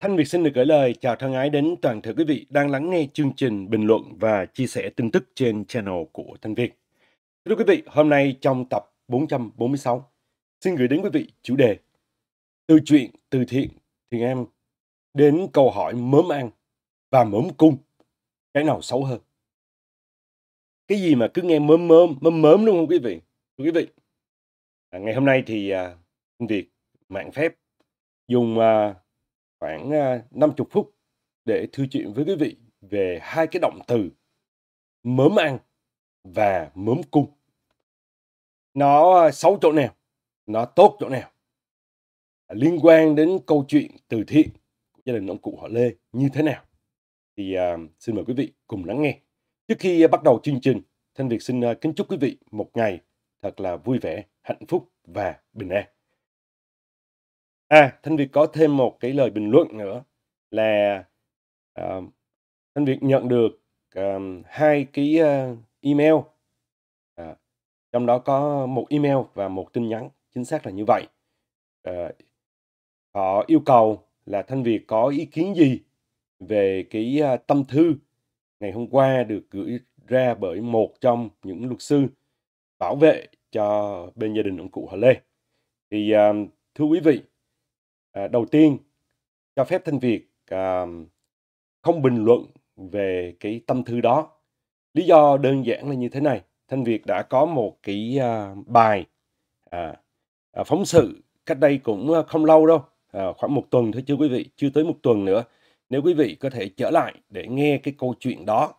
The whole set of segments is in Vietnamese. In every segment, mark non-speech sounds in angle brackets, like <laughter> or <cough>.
Thanh Việt xin được gửi lời chào thân ái đến toàn thể quý vị đang lắng nghe chương trình bình luận và chia sẻ tin tức trên channel của Thanh Việt. Thưa quý vị, hôm nay trong tập 446, xin gửi đến quý vị chủ đề Từ chuyện từ thiện thì em đến câu hỏi mớm ăn và mớm cung, cái nào xấu hơn? Cái gì mà cứ nghe mớm mớm, mớm mớm đúng không quý vị? Thưa quý vị, à, ngày hôm nay thì à, Thanh Việt mạng phép dùng à, khoảng 50 ờ, phút để thư chuyện với quý vị về hai cái động từ mớm ăn và mớm cung. Nó ờ, xấu chỗ nào, nó tốt chỗ nào. Liên quan đến câu chuyện từ thiện của gia đình ông cụ họ Lê như thế nào. Thì uh, xin mời quý vị cùng lắng nghe. Trước khi bắt đầu chương trình, Thanh Việt xin kính chúc quý vị một ngày thật là vui vẻ, hạnh phúc và bình an. À, Thanh Việt có thêm một cái lời bình luận nữa là uh, Thanh Việt nhận được uh, hai cái uh, email, uh, trong đó có một email và một tin nhắn, chính xác là như vậy. Uh, họ yêu cầu là Thanh Việt có ý kiến gì về cái uh, tâm thư ngày hôm qua được gửi ra bởi một trong những luật sư bảo vệ cho bên gia đình ông cụ Hà Lê. Thì uh, thưa quý vị, À, đầu tiên cho phép thanh việt à, không bình luận về cái tâm thư đó lý do đơn giản là như thế này thanh việt đã có một cái à, bài phóng sự cách đây cũng không lâu đâu khoảng một tuần thôi chứ quý vị chưa tới một tuần nữa nếu quý vị có thể trở lại để nghe cái câu chuyện đó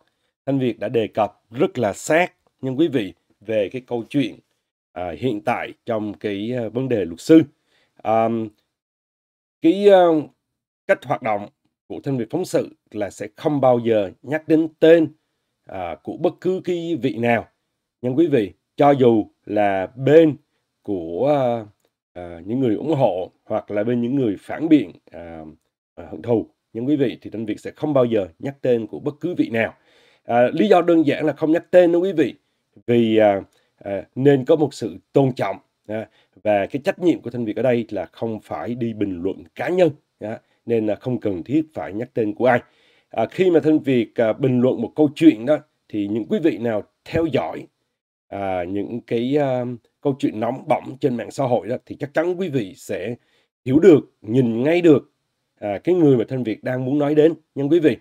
thanh việt đã đề cập rất là sát nhưng quý vị về cái câu chuyện hiện tại trong cái vấn đề luật sư cái uh, cách hoạt động của thanh việt phóng sự là sẽ không bao giờ nhắc đến tên à, của bất cứ cái vị nào nhưng quý vị cho dù là bên của à, à, những người ủng hộ hoặc là bên những người phản biện à, à, hận thù nhưng quý vị thì thanh việt sẽ không bao giờ nhắc tên của bất cứ vị nào à, lý do đơn giản là không nhắc tên đó quý vị vì à, à, nên có một sự tôn trọng và cái trách nhiệm của thanh việt ở đây là không phải đi bình luận cá nhân nên là không cần thiết phải nhắc tên của ai à, khi mà thanh việt à, bình luận một câu chuyện đó thì những quý vị nào theo dõi à, những cái câu chuyện nóng bỏng trên mạng xã hội đó thì chắc chắn quý vị sẽ hiểu được nhìn ngay được cái người mà thanh việt đang muốn nói đến nhưng quý vị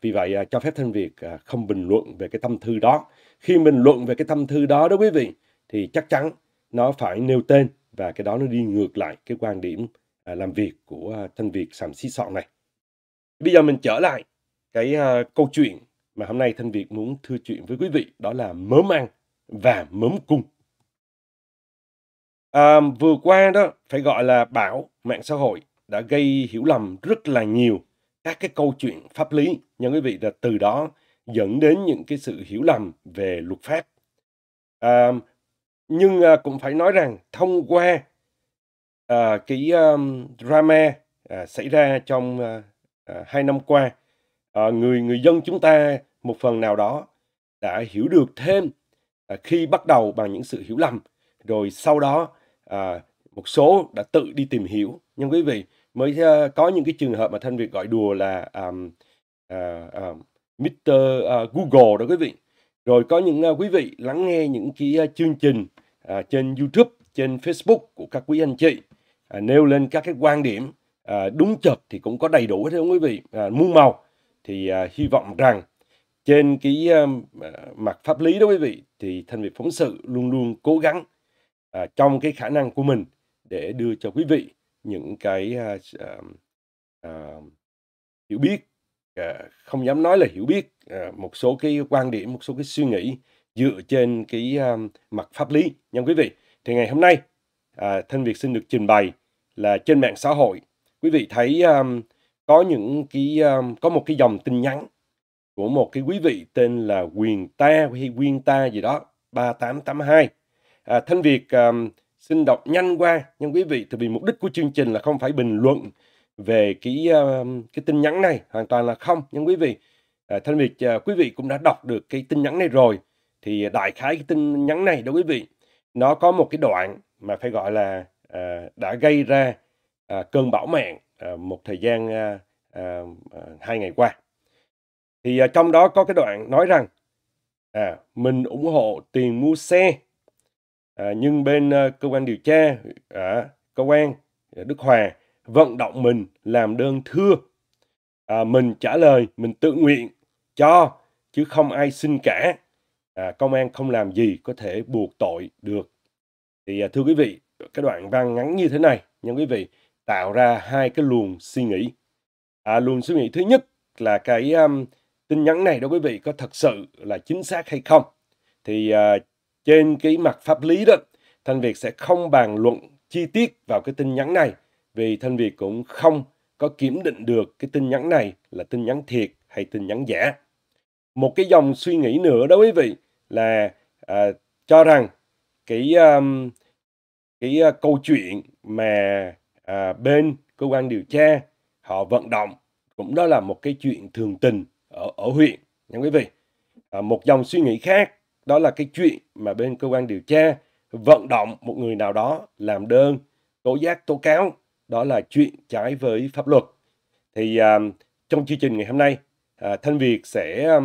vì vậy cho phép thanh việt không bình luận về cái tâm thư đó khi bình luận về cái tâm thư đó đó quý vị thì chắc chắn nó phải nêu tên và cái đó nó đi ngược lại cái quan điểm à, làm việc của à, thân thanh việt sầm xí sọn này bây giờ mình trở lại cái à, câu chuyện mà hôm nay thân việt muốn thưa chuyện với quý vị đó là mớm ăn và mớm cung à, vừa qua đó phải gọi là bão mạng xã hội đã gây hiểu lầm rất là nhiều các cái câu chuyện pháp lý nhưng quý vị là từ đó dẫn đến những cái sự hiểu lầm về luật pháp à, nhưng à, cũng phải nói rằng thông qua à, cái um, drama à, xảy ra trong à, à, hai năm qua à, người người dân chúng ta một phần nào đó đã hiểu được thêm à, khi bắt đầu bằng những sự hiểu lầm rồi sau đó à, một số đã tự đi tìm hiểu nhưng quý vị mới à, có những cái trường hợp mà thanh việt gọi đùa là um, uh, uh, Mr. Uh, Google đó quý vị rồi có những à, quý vị lắng nghe những cái à, chương trình à, trên YouTube, trên Facebook của các quý anh chị nêu lên các cái quan điểm đúng chợt thì cũng có đầy đủ hết không quý vị, muôn màu thì hy vọng rằng trên cái mặt pháp lý đó quý vị thì thanh việt phóng sự luôn luôn cố gắng trong cái khả năng của mình để đưa cho quý vị những cái hiểu biết Ờ, không dám nói là hiểu biết ờ, một số cái quan điểm một số cái suy nghĩ dựa trên cái ờ, mặt pháp lý Nhưng quý vị thì ngày hôm nay thân việc xin được trình bày là trên mạng xã hội quý vị thấy có những cái có một cái dòng tin nhắn của một cái quý vị tên là quyền ta hay quyên ta gì đó 3882 à, thanh việt um, xin đọc nhanh qua nhưng quý vị thì vì mục đích của chương trình là không phải bình luận về cái ờ, cái tin nhắn này hoàn toàn là không nhưng quý vị ờ, thân việc ờ, quý vị cũng đã đọc được cái tin nhắn này rồi thì đại khái cái tin nhắn này đó quý vị nó có một cái đoạn mà phải gọi là đã gây ra cơn bão mạng một thời gian hai ngày qua thì trong đó có cái đoạn nói rằng à, mình ủng hộ tiền mua xe à, nhưng bên cơ quan điều tra à, cơ quan Đức Hòa vận động mình làm đơn thưa à, mình trả lời mình tự nguyện cho chứ không ai xin cả à, công an không làm gì có thể buộc tội được thì à, thưa quý vị cái đoạn văn ngắn như thế này nhưng quý vị tạo ra hai cái luồng suy nghĩ à, luồng suy nghĩ thứ nhất là cái um, tin nhắn này đó quý vị có thật sự là chính xác hay không thì à, trên cái mặt pháp lý đó thanh việt sẽ không bàn luận chi tiết vào cái tin nhắn này vì Thanh Việt cũng không có kiểm định được cái tin nhắn này là tin nhắn thiệt hay tin nhắn giả. Một cái dòng suy nghĩ nữa đó quý vị là à, cho rằng cái um, cái uh, câu chuyện mà à, bên cơ quan điều tra họ vận động cũng đó là một cái chuyện thường tình ở ở huyện nha quý vị. À, một dòng suy nghĩ khác đó là cái chuyện mà bên cơ quan điều tra vận động một người nào đó làm đơn tố giác tố cáo đó là chuyện trái với pháp luật. Thì à, trong chương trình ngày hôm nay, à, Thanh Việt sẽ à,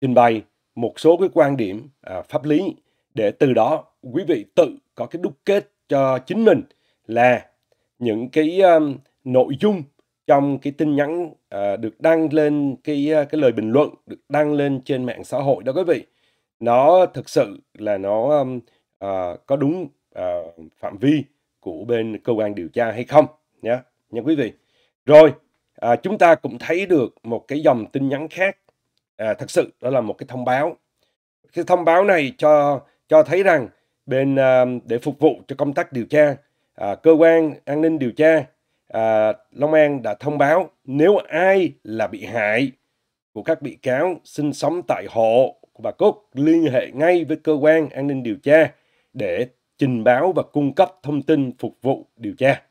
trình bày một số cái quan điểm à, pháp lý để từ đó quý vị tự có cái đúc kết cho chính mình là những cái à, nội dung trong cái tin nhắn à, được đăng lên cái à, cái lời bình luận được đăng lên trên mạng xã hội đó quý vị nó thực sự là nó à, à có đúng à, phạm vi của bên cơ quan điều tra hay không nhé nha quý vị rồi à, chúng ta cũng thấy được một cái dòng tin nhắn khác à, thật sự đó là một cái thông báo cái thông báo này cho cho thấy rằng bên à, để phục vụ cho công tác điều tra à, cơ quan an ninh điều tra à, Long An đã thông báo nếu ai là bị hại của các bị cáo sinh sống tại hộ của bà Cúc liên hệ ngay với cơ quan an ninh điều tra để trình báo và cung cấp thông tin phục vụ điều tra.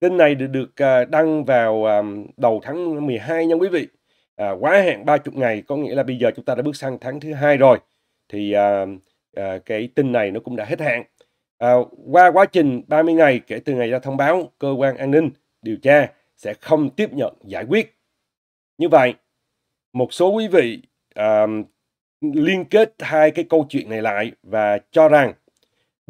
Tin này được à, đăng vào à, đầu tháng 12 nha quý vị. À, quá hạn 30 ngày có nghĩa là bây giờ chúng ta đã bước sang tháng thứ hai rồi thì à, à, cái tin này nó cũng đã hết hạn. À, qua quá trình 30 ngày kể từ ngày ra thông báo, cơ quan an ninh điều tra sẽ không tiếp nhận giải quyết. Như vậy, một số quý vị à, liên kết hai cái câu chuyện này lại và cho rằng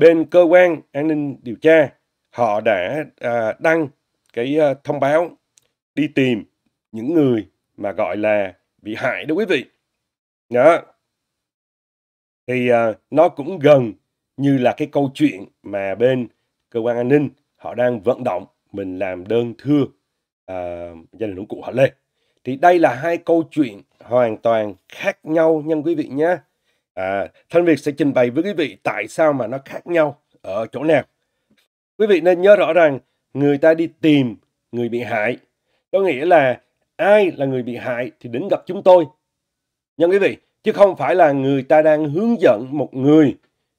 bên cơ quan an ninh điều tra họ đã à, đăng cái à, thông báo đi tìm những người mà gọi là bị hại đó quý vị. Đó. Thì à, nó cũng gần như là cái câu chuyện mà bên cơ quan an ninh họ đang vận động mình làm đơn thưa à, gia đình ông cụ họ lên Thì đây là hai câu chuyện hoàn toàn khác nhau nha quý vị nhé. À, Thanh Việt sẽ trình bày với quý vị tại sao mà nó khác nhau ở chỗ nào. Quý vị nên nhớ rõ rằng người ta đi tìm người bị hại. Có nghĩa là ai là người bị hại thì đến gặp chúng tôi. Nhưng quý vị, chứ không phải là người ta đang hướng dẫn một người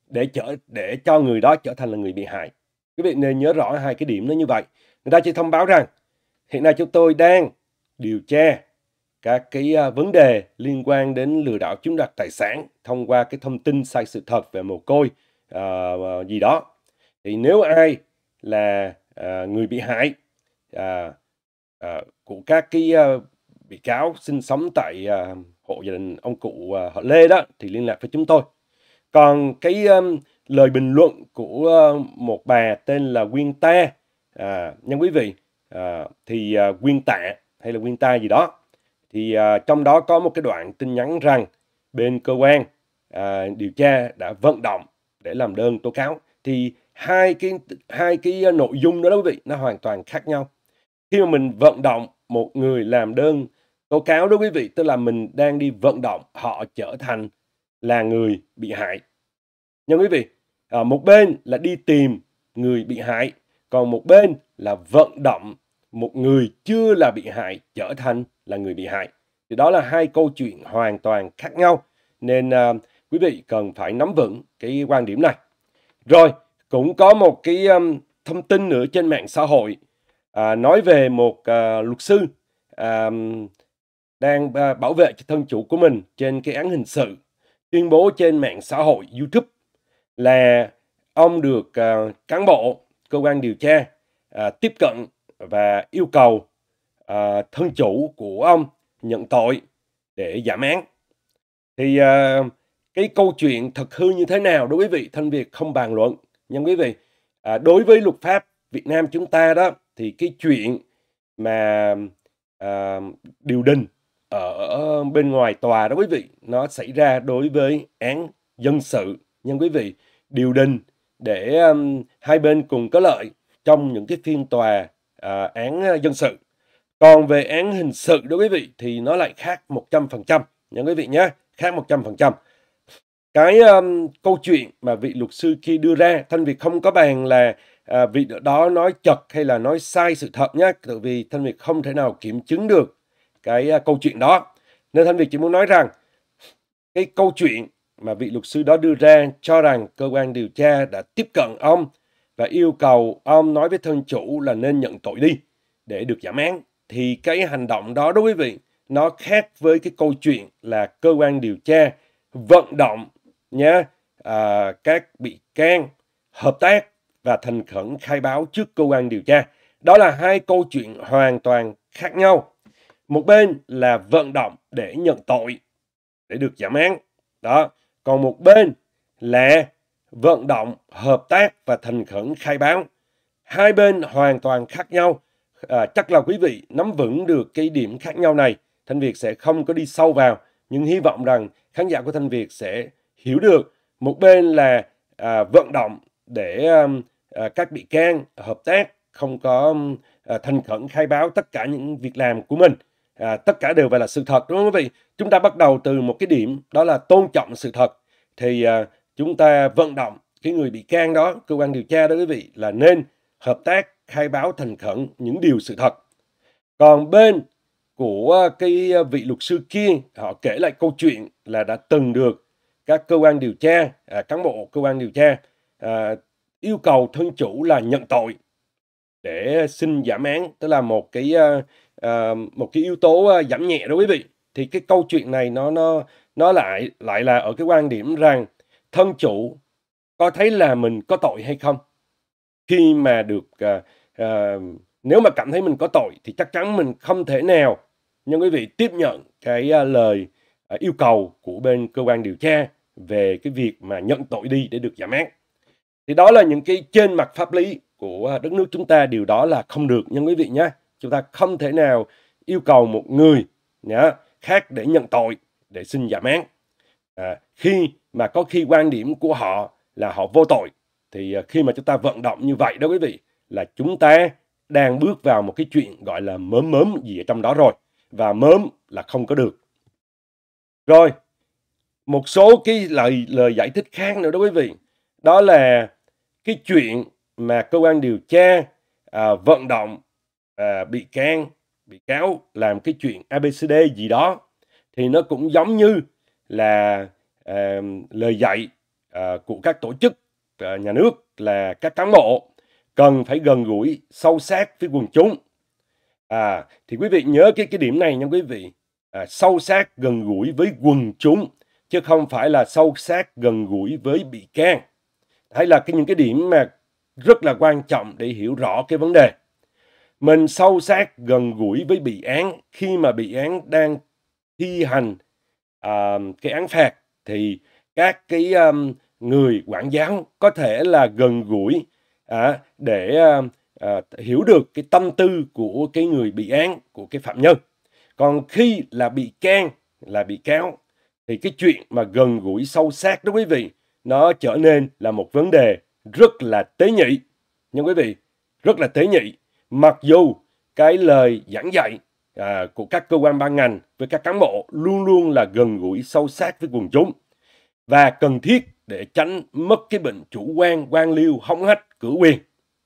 để trở để cho người đó trở thành là người bị hại. Quý vị nên nhớ rõ hai cái điểm nó như vậy. Người ta chỉ thông báo rằng hiện nay chúng tôi đang điều tra các cái à, vấn đề liên quan đến lừa đảo chiếm đoạt tài sản thông qua cái thông tin sai sự thật về mồ côi uh, gì đó thì nếu ai là uh, người bị hại uh, uh, của các cái uh, bị cáo sinh sống tại uh, hộ gia đình ông cụ uh, họ Lê đó thì liên lạc với chúng tôi còn cái um, lời bình luận của uh, một bà tên là Nguyên Ta uh, nha quý vị uh, thì uh, Tạ hay là Nguyên Ta gì đó thì à, trong đó có một cái đoạn tin nhắn rằng bên cơ quan à, điều tra đã vận động để làm đơn tố cáo. Thì hai cái hai cái nội dung đó đó quý vị nó hoàn toàn khác nhau. Khi mà mình vận động một người làm đơn tố cáo đó quý vị, tức là mình đang đi vận động họ trở thành là người bị hại. Nhưng quý vị, à, một bên là đi tìm người bị hại, còn một bên là vận động một người chưa là bị hại trở thành là người bị hại. Thì đó là hai câu chuyện hoàn toàn khác nhau. Nên à, quý vị cần phải nắm vững cái quan điểm này. Rồi, cũng có một cái um, thông tin nữa trên mạng xã hội à, nói về một à, luật sư à, đang à, bảo vệ cho thân chủ của mình trên cái án hình sự tuyên bố trên mạng xã hội YouTube là ông được à, cán bộ cơ quan điều tra à, tiếp cận và yêu cầu à, thân chủ của ông nhận tội để giảm án. Thì à, cái câu chuyện thật hư như thế nào đối với vị thân Việt không bàn luận. Nhưng quý vị, à, đối với luật pháp Việt Nam chúng ta đó thì cái chuyện mà à, điều đình ở bên ngoài tòa đó quý vị nó xảy ra đối với án dân sự nhưng quý vị điều đình để um, hai bên cùng có lợi trong những cái phiên tòa à, án à, dân sự. Còn về án hình sự đối quý vị thì nó lại khác 100% nha quý vị nhé, khác 100%. Cái um, câu chuyện mà vị luật sư kia đưa ra, Thanh Việt không có bàn là à, vị đó nói chật hay là nói sai sự thật nhé, tại vì Thanh Việt không thể nào kiểm chứng được cái uh, câu chuyện đó. Nên Thanh Việt chỉ muốn nói rằng cái câu chuyện mà vị luật sư đó đưa ra cho rằng cơ quan điều tra đã tiếp cận ông và yêu cầu ông nói với thân chủ là nên nhận tội đi để được giảm án. Thì cái hành động đó đó quý vị, nó khác với cái câu chuyện là cơ quan điều tra vận động nhé à, các bị can hợp tác và thành khẩn khai báo trước cơ quan điều tra. Đó là hai câu chuyện hoàn toàn khác nhau. Một bên là vận động để nhận tội, để được giảm án. Đó. Còn một bên là vận động, hợp tác và thành khẩn khai báo. Hai bên hoàn toàn khác nhau. À, chắc là quý vị nắm vững được cái điểm khác nhau này. Thanh Việt sẽ không có đi sâu vào, nhưng hy vọng rằng khán giả của Thanh Việt sẽ hiểu được. Một bên là à, vận động để um, à, các bị can hợp tác không có um, à, thành khẩn khai báo tất cả những việc làm của mình. À, tất cả đều phải là sự thật đúng không quý vị? Chúng ta bắt đầu từ một cái điểm đó là tôn trọng sự thật. Thì à, chúng ta vận động cái người bị can đó, cơ quan điều tra đó quý vị là nên hợp tác khai báo thành khẩn những điều sự thật. Còn bên của cái vị luật sư kia họ kể lại câu chuyện là đã từng được các cơ quan điều tra, à, cán bộ cơ quan điều tra à, yêu cầu thân chủ là nhận tội để xin giảm án, tức là một cái à, à một cái yếu tố à, giảm nhẹ đó quý vị. Thì cái câu chuyện này nó nó nó lại lại là ở cái quan điểm rằng thân chủ có thấy là mình có tội hay không khi mà được à, à, nếu mà cảm thấy mình có tội thì chắc chắn mình không thể nào nhưng quý vị tiếp nhận cái à, lời à, yêu cầu của bên cơ quan điều tra về cái việc mà nhận tội đi để được giảm án thì đó là những cái trên mặt pháp lý của à, đất nước chúng ta điều đó là không được nhưng quý vị nhé chúng ta không thể nào yêu cầu một người nhá, khác để nhận tội để xin giảm án à, khi mà có khi quan điểm của họ là họ vô tội thì à, khi mà chúng ta vận động như vậy đó quý vị là chúng ta đang bước vào một cái chuyện gọi là mớm mớm gì ở trong đó rồi và mớm là không có được rồi một số cái lời lời giải thích khác nữa đó quý vị đó là cái chuyện mà cơ quan điều tra à, vận động à, bị can bị cáo làm cái chuyện abcd gì đó thì nó cũng giống như là lời dạy ờ, của các tổ chức ờ, nhà nước là các cán bộ cần phải gần gũi sâu sát với quần chúng à thì quý vị nhớ cái cái điểm này nha quý vị à, sâu sát gần gũi với quần chúng chứ không phải là sâu sát gần gũi với bị can hay là cái những cái điểm mà rất là quan trọng để hiểu rõ cái vấn đề mình sâu sát gần gũi với bị án khi mà bị án đang thi hành à, cái án phạt thì các cái um, người quản giáo có thể là gần gũi à, để à, hiểu được cái tâm tư của cái người bị án của cái phạm nhân còn khi là bị can là bị cáo thì cái chuyện mà gần gũi sâu sát đó quý vị nó trở nên là một vấn đề rất là tế nhị nhưng quý vị rất là tế nhị mặc dù cái lời giảng dạy à, của các cơ quan ban ngành với các cán bộ luôn luôn là gần gũi sâu sát với quần chúng và cần thiết để tránh mất cái bệnh chủ quan quan liêu hống hách cử quyền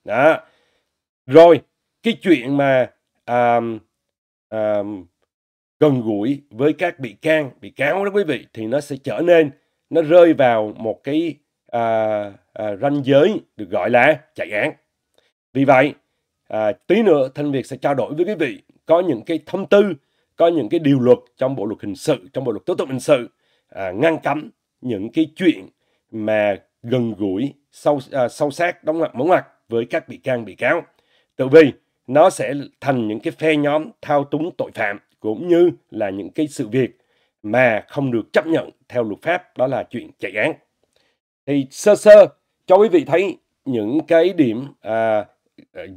đó rồi cái chuyện mà à, à, gần gũi với các bị can bị cáo đó quý vị thì nó sẽ trở nên nó rơi vào một cái à, à, ranh giới được gọi là chạy án vì vậy à, tí nữa thanh việt sẽ trao đổi với quý vị có những cái thông tư có những cái điều luật trong bộ luật hình sự trong bộ luật tố tụng hình sự à, ngăn cấm những cái chuyện mà gần gũi sâu à, sâu sát đóng mặt mống mặt với các bị can bị cáo tự vì nó sẽ thành những cái phe nhóm thao túng tội phạm cũng như là những cái sự việc mà không được chấp nhận theo luật pháp đó là chuyện chạy án thì sơ sơ cho quý vị thấy những cái điểm à,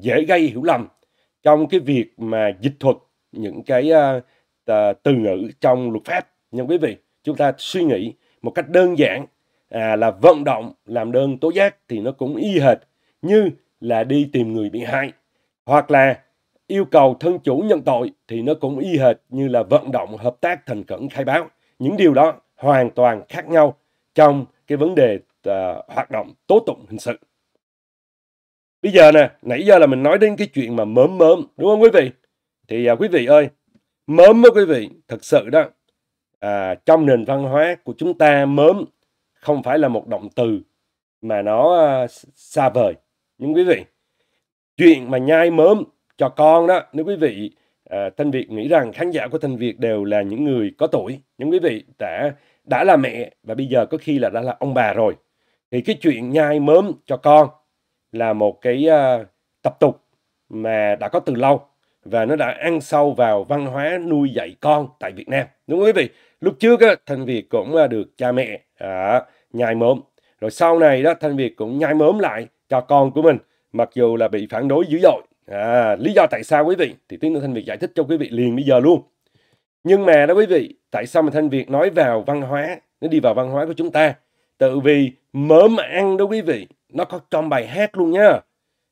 dễ gây hiểu lầm trong cái việc mà dịch thuật những cái uh, từ ngữ trong luật pháp nha quý vị chúng ta suy nghĩ một cách đơn giản à, là vận động làm đơn tố giác thì nó cũng y hệt như là đi tìm người bị hại hoặc là yêu cầu thân chủ nhận tội thì nó cũng y hệt như là vận động hợp tác thành khẩn khai báo những điều đó hoàn toàn khác nhau trong cái vấn đề uh, hoạt động tố tụng hình sự Bây giờ nè, nãy giờ là mình nói đến cái chuyện mà mớm mớm, đúng không quý vị? Thì à, quý vị ơi, mớm với quý vị, thật sự đó, à, trong nền văn hóa của chúng ta mớm không phải là một động từ mà nó à, xa vời. Nhưng quý vị, chuyện mà nhai mớm cho con đó, nếu quý vị à, Thanh Việt nghĩ rằng khán giả của Thanh Việt đều là những người có tuổi, những quý vị đã đã là mẹ và bây giờ có khi là đã là ông bà rồi. Thì cái chuyện nhai mớm cho con là một cái uh, tập tục mà đã có từ lâu và nó đã ăn sâu vào văn hóa nuôi dạy con tại Việt Nam đúng không quý vị lúc trước thanh Việt cũng ờ, được cha mẹ à, nhai mớm rồi sau này đó thanh Việt cũng nhai mớm lại cho con của mình mặc dù là bị phản đối dữ dội à, lý do tại sao quý vị thì tiến thanh Việt giải thích cho quý vị liền bây giờ luôn nhưng mà đó quý vị tại sao mà thanh Việt nói vào văn hóa nó đi vào văn hóa của chúng ta tự vì mớm ăn đó quý vị nó có trong bài hát luôn nhá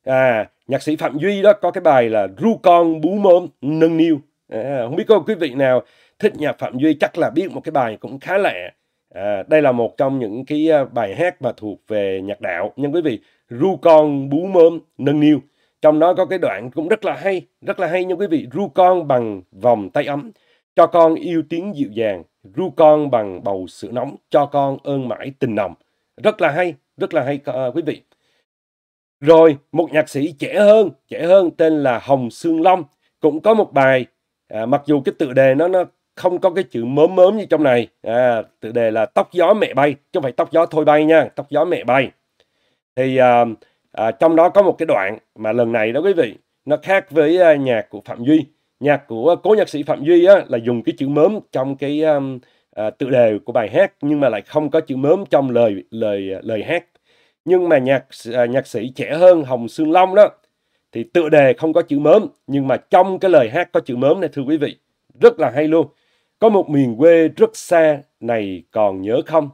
à nhạc sĩ phạm duy đó có cái bài là ru con bú mồm nâng niu à, không biết có quý vị nào thích nhạc phạm duy chắc là biết một cái bài cũng khá lạ à, đây là một trong những cái à, bài hát mà thuộc về nhạc đạo nhưng quý vị ru con bú mồm nâng niu trong đó có cái đoạn cũng rất là hay rất là hay nha quý vị ru con bằng vòng tay ấm cho con yêu tiếng dịu dàng ru con bằng bầu sữa nóng cho con ơn mãi tình nồng rất là hay rất là hay uh, quý vị rồi một nhạc sĩ trẻ hơn trẻ hơn tên là Hồng Sương Long cũng có một bài à, mặc dù cái tựa đề nó nó không có cái chữ mớm mớm như trong này à, tựa đề là tóc gió mẹ bay chứ không phải tóc gió thôi bay nha tóc gió mẹ bay thì à, à, trong đó có một cái đoạn mà lần này đó quý vị nó khác với à, nhạc của Phạm Duy nhạc của cố nhạc sĩ Phạm Duy á, là dùng cái chữ mớm trong cái um, à, tựa đề của bài hát nhưng mà lại không có chữ mớm trong lời lời lời hát nhưng mà nhạc à, nhạc sĩ trẻ hơn Hồng Sương Long đó thì tựa đề không có chữ mớm nhưng mà trong cái lời hát có chữ mớm này thưa quý vị rất là hay luôn có một miền quê rất xa này còn nhớ không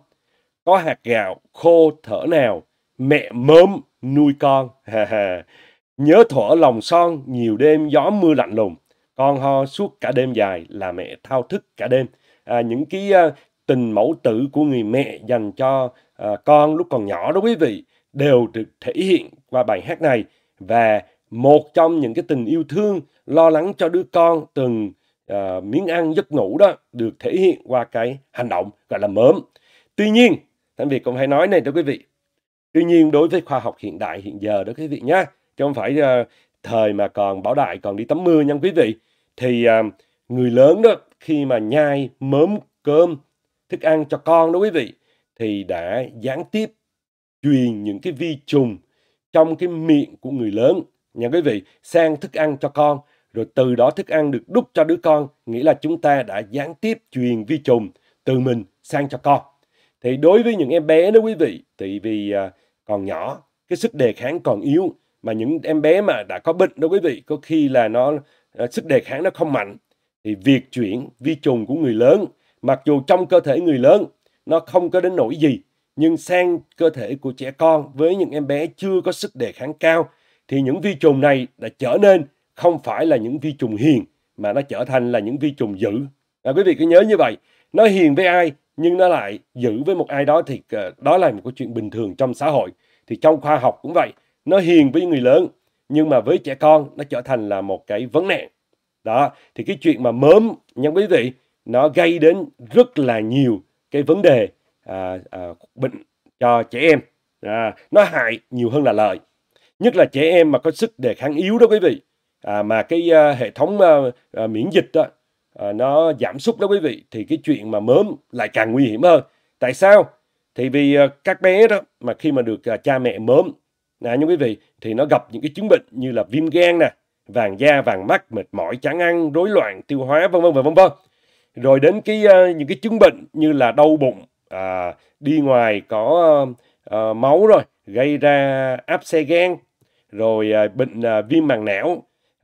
có hạt gạo khô thở nào mẹ mớm nuôi con <laughs> nhớ thuở lòng son nhiều đêm gió mưa lạnh lùng con ho suốt cả đêm dài là mẹ thao thức cả đêm à, những cái uh, à, tình mẫu tử của người mẹ dành cho à, con lúc còn nhỏ đó quý vị đều được thể hiện qua bài hát này và một trong những cái tình yêu thương lo lắng cho đứa con từng à, miếng ăn giấc ngủ đó được thể hiện qua cái hành động gọi là mớm tuy nhiên Thanh Việt cũng hay nói này đó quý vị tuy nhiên đối với khoa học hiện đại hiện giờ đó quý vị nhé chứ không phải uh, thời mà còn bảo đại còn đi tắm mưa nha quý vị thì uh, người lớn đó khi mà nhai mớm cơm thức ăn cho con đó quý vị thì đã gián tiếp truyền những cái vi trùng trong cái miệng của người lớn nhà quý vị sang thức ăn cho con rồi từ đó thức ăn được đút cho đứa con nghĩa là chúng ta đã gián tiếp truyền vi trùng từ mình sang cho con thì đối với những em bé đó quý vị thì vì à, còn nhỏ cái sức đề kháng còn yếu mà những em bé mà đã có bệnh đó quý vị có khi là nó à, sức đề kháng nó không mạnh thì việc chuyển vi trùng của người lớn mặc dù trong cơ thể người lớn nó không có đến nỗi gì nhưng sang cơ thể của trẻ con với những em bé chưa có sức đề kháng cao thì những vi trùng này đã trở nên không phải là những vi trùng hiền mà nó trở thành là những vi trùng dữ. À, quý vị cứ nhớ như vậy, nó hiền với ai nhưng nó lại dữ với một ai đó thì ờ, đó là một cái chuyện bình thường trong xã hội. Thì trong khoa học cũng vậy, nó hiền với người lớn nhưng mà với trẻ con nó trở thành là một cái vấn nạn. Đó, thì cái chuyện mà mớm nha quý vị, nó gây đến rất là nhiều cái vấn đề à, à, bệnh cho trẻ em à, nó hại nhiều hơn là lợi nhất là trẻ em mà có sức đề kháng yếu đó quý vị à, mà cái à, hệ thống à, à, miễn dịch đó, à, nó giảm sút đó quý vị thì cái chuyện mà mớm lại càng nguy hiểm hơn tại sao thì vì à, các bé đó mà khi mà được à, cha mẹ mớm nè à, như quý vị thì nó gặp những cái chứng bệnh như là viêm gan nè vàng da vàng mắt mệt mỏi chán ăn rối loạn tiêu hóa vân vân và vân vân rồi đến cái uh, những cái chứng bệnh như là đau bụng à, đi ngoài có uh, máu rồi gây ra áp xe gan rồi uh, bệnh uh, viêm màng não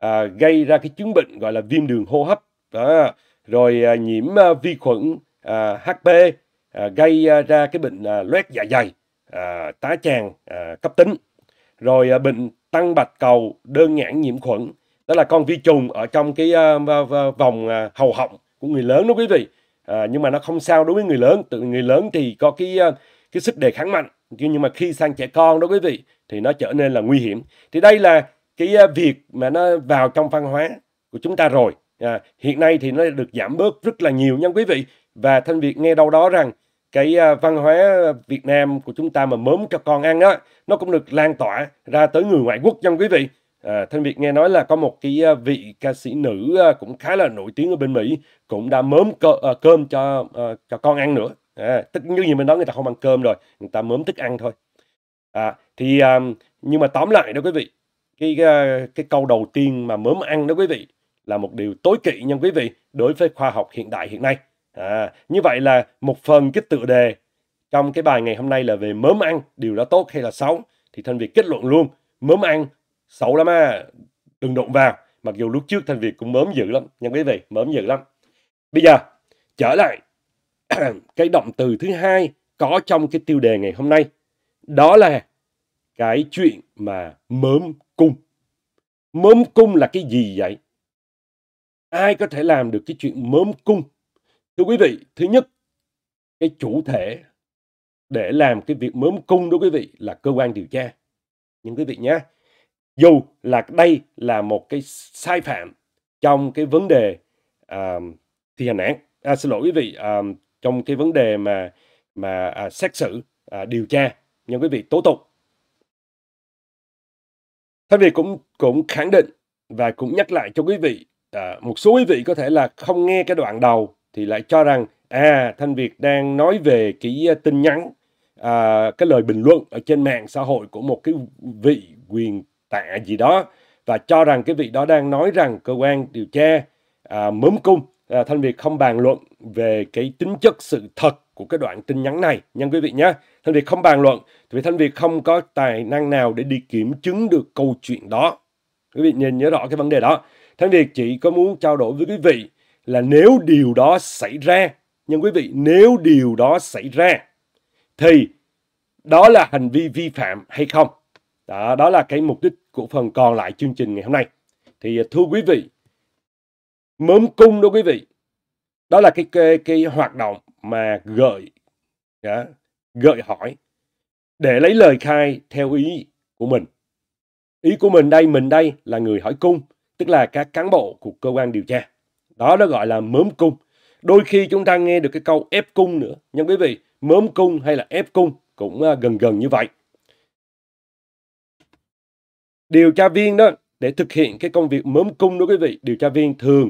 uh, gây ra cái chứng bệnh gọi là viêm đường hô hấp đó rồi uh, nhiễm uh, vi khuẩn uh, HP uh, gây uh, ra cái bệnh uh, loét dạ dày uh, tá tràng uh, cấp tính rồi uh, bệnh tăng bạch cầu đơn nhãn nhiễm khuẩn đó là con vi trùng ở trong cái uh, vòng uh, hầu họng của người lớn đó quý vị à, nhưng mà nó không sao đối với người lớn từ người lớn thì có cái ờ, cái sức đề kháng mạnh nhưng mà khi sang trẻ con đó quý vị thì nó trở nên là nguy hiểm thì đây là cái ờ, việc mà nó vào trong văn hóa của chúng ta rồi à, hiện nay thì nó được giảm bớt rất là nhiều nha quý vị và thanh việt nghe đâu đó rằng cái ờ, văn hóa Việt Nam của chúng ta mà mớm cho con ăn đó nó cũng được lan tỏa ra tới người ngoại quốc nha quý vị À, Thanh Việt nghe nói là có một cái ờ, vị ca sĩ nữ ờ, cũng khá là nổi tiếng ở bên Mỹ cũng đã mớm cơ, à, cơm cho à, cho con ăn nữa. À, tức như gì bên đó người ta không ăn cơm rồi, người ta mớm thức ăn thôi. À, thì à, nhưng mà tóm lại đó quý vị, cái, cái cái câu đầu tiên mà mớm ăn đó quý vị là một điều tối kỵ nha quý vị đối với khoa học hiện đại hiện nay. À, như vậy là một phần cái tựa đề trong cái bài ngày hôm nay là về mớm ăn, điều đó tốt hay là xấu thì thân Việt kết luận luôn, mớm ăn xấu lắm à đừng động vào mặc dù lúc trước thanh việt cũng mớm dữ lắm nha quý vị mớm dữ lắm bây giờ trở lại <clears throat> cái động từ thứ hai có trong cái tiêu đề ngày hôm nay đó là cái chuyện mà mớm cung mớm cung là cái gì vậy ai có thể làm được cái chuyện mớm cung thưa quý vị thứ nhất cái chủ thể để làm cái việc mớm cung đó quý vị là cơ quan điều tra nhưng quý vị nhé dù là đây là một cái sai phạm trong cái vấn đề uh, thi hành án à, xin lỗi quý vị uh, trong cái vấn đề mà mà uh, xét xử uh, điều tra nhưng quý vị tố tụng Thanh Việt cũng cũng khẳng định và cũng nhắc lại cho quý vị à, một số quý vị có thể là không nghe cái đoạn đầu thì lại cho rằng à Thanh Việt đang nói về cái tin nhắn à, cái lời bình luận ở trên mạng xã hội của một cái vị quyền tạ gì đó và cho rằng cái vị đó đang nói rằng cơ quan điều tra à, mớm cung à, thanh việt không bàn luận về cái tính chất sự thật của cái đoạn tin nhắn này nha quý vị nhé thanh việt không bàn luận vì thanh việt không có tài năng nào để đi kiểm chứng được câu chuyện đó quý vị nhìn nhớ rõ cái vấn đề đó thanh việt chỉ có muốn trao đổi với quý vị là nếu điều đó xảy ra nhưng quý vị nếu điều đó xảy ra thì đó là hành vi vi phạm hay không đó, đó là cái mục đích của phần còn lại chương trình ngày hôm nay. Thì à, thưa quý vị, mớm cung đó quý vị, đó là cái cái, cái hoạt động mà gợi yeah, dạ, gợi hỏi để lấy lời khai theo ý của mình. Ý của mình đây, mình đây là người hỏi cung, tức là các cán bộ của cơ quan điều tra. Đó nó gọi là mớm cung. Đôi khi chúng ta nghe được cái câu ép cung nữa. Nhưng quý vị, mớm cung hay là ép cung cũng à, gần gần như vậy điều tra viên đó để thực hiện cái công việc mớm cung đó quý vị điều tra viên thường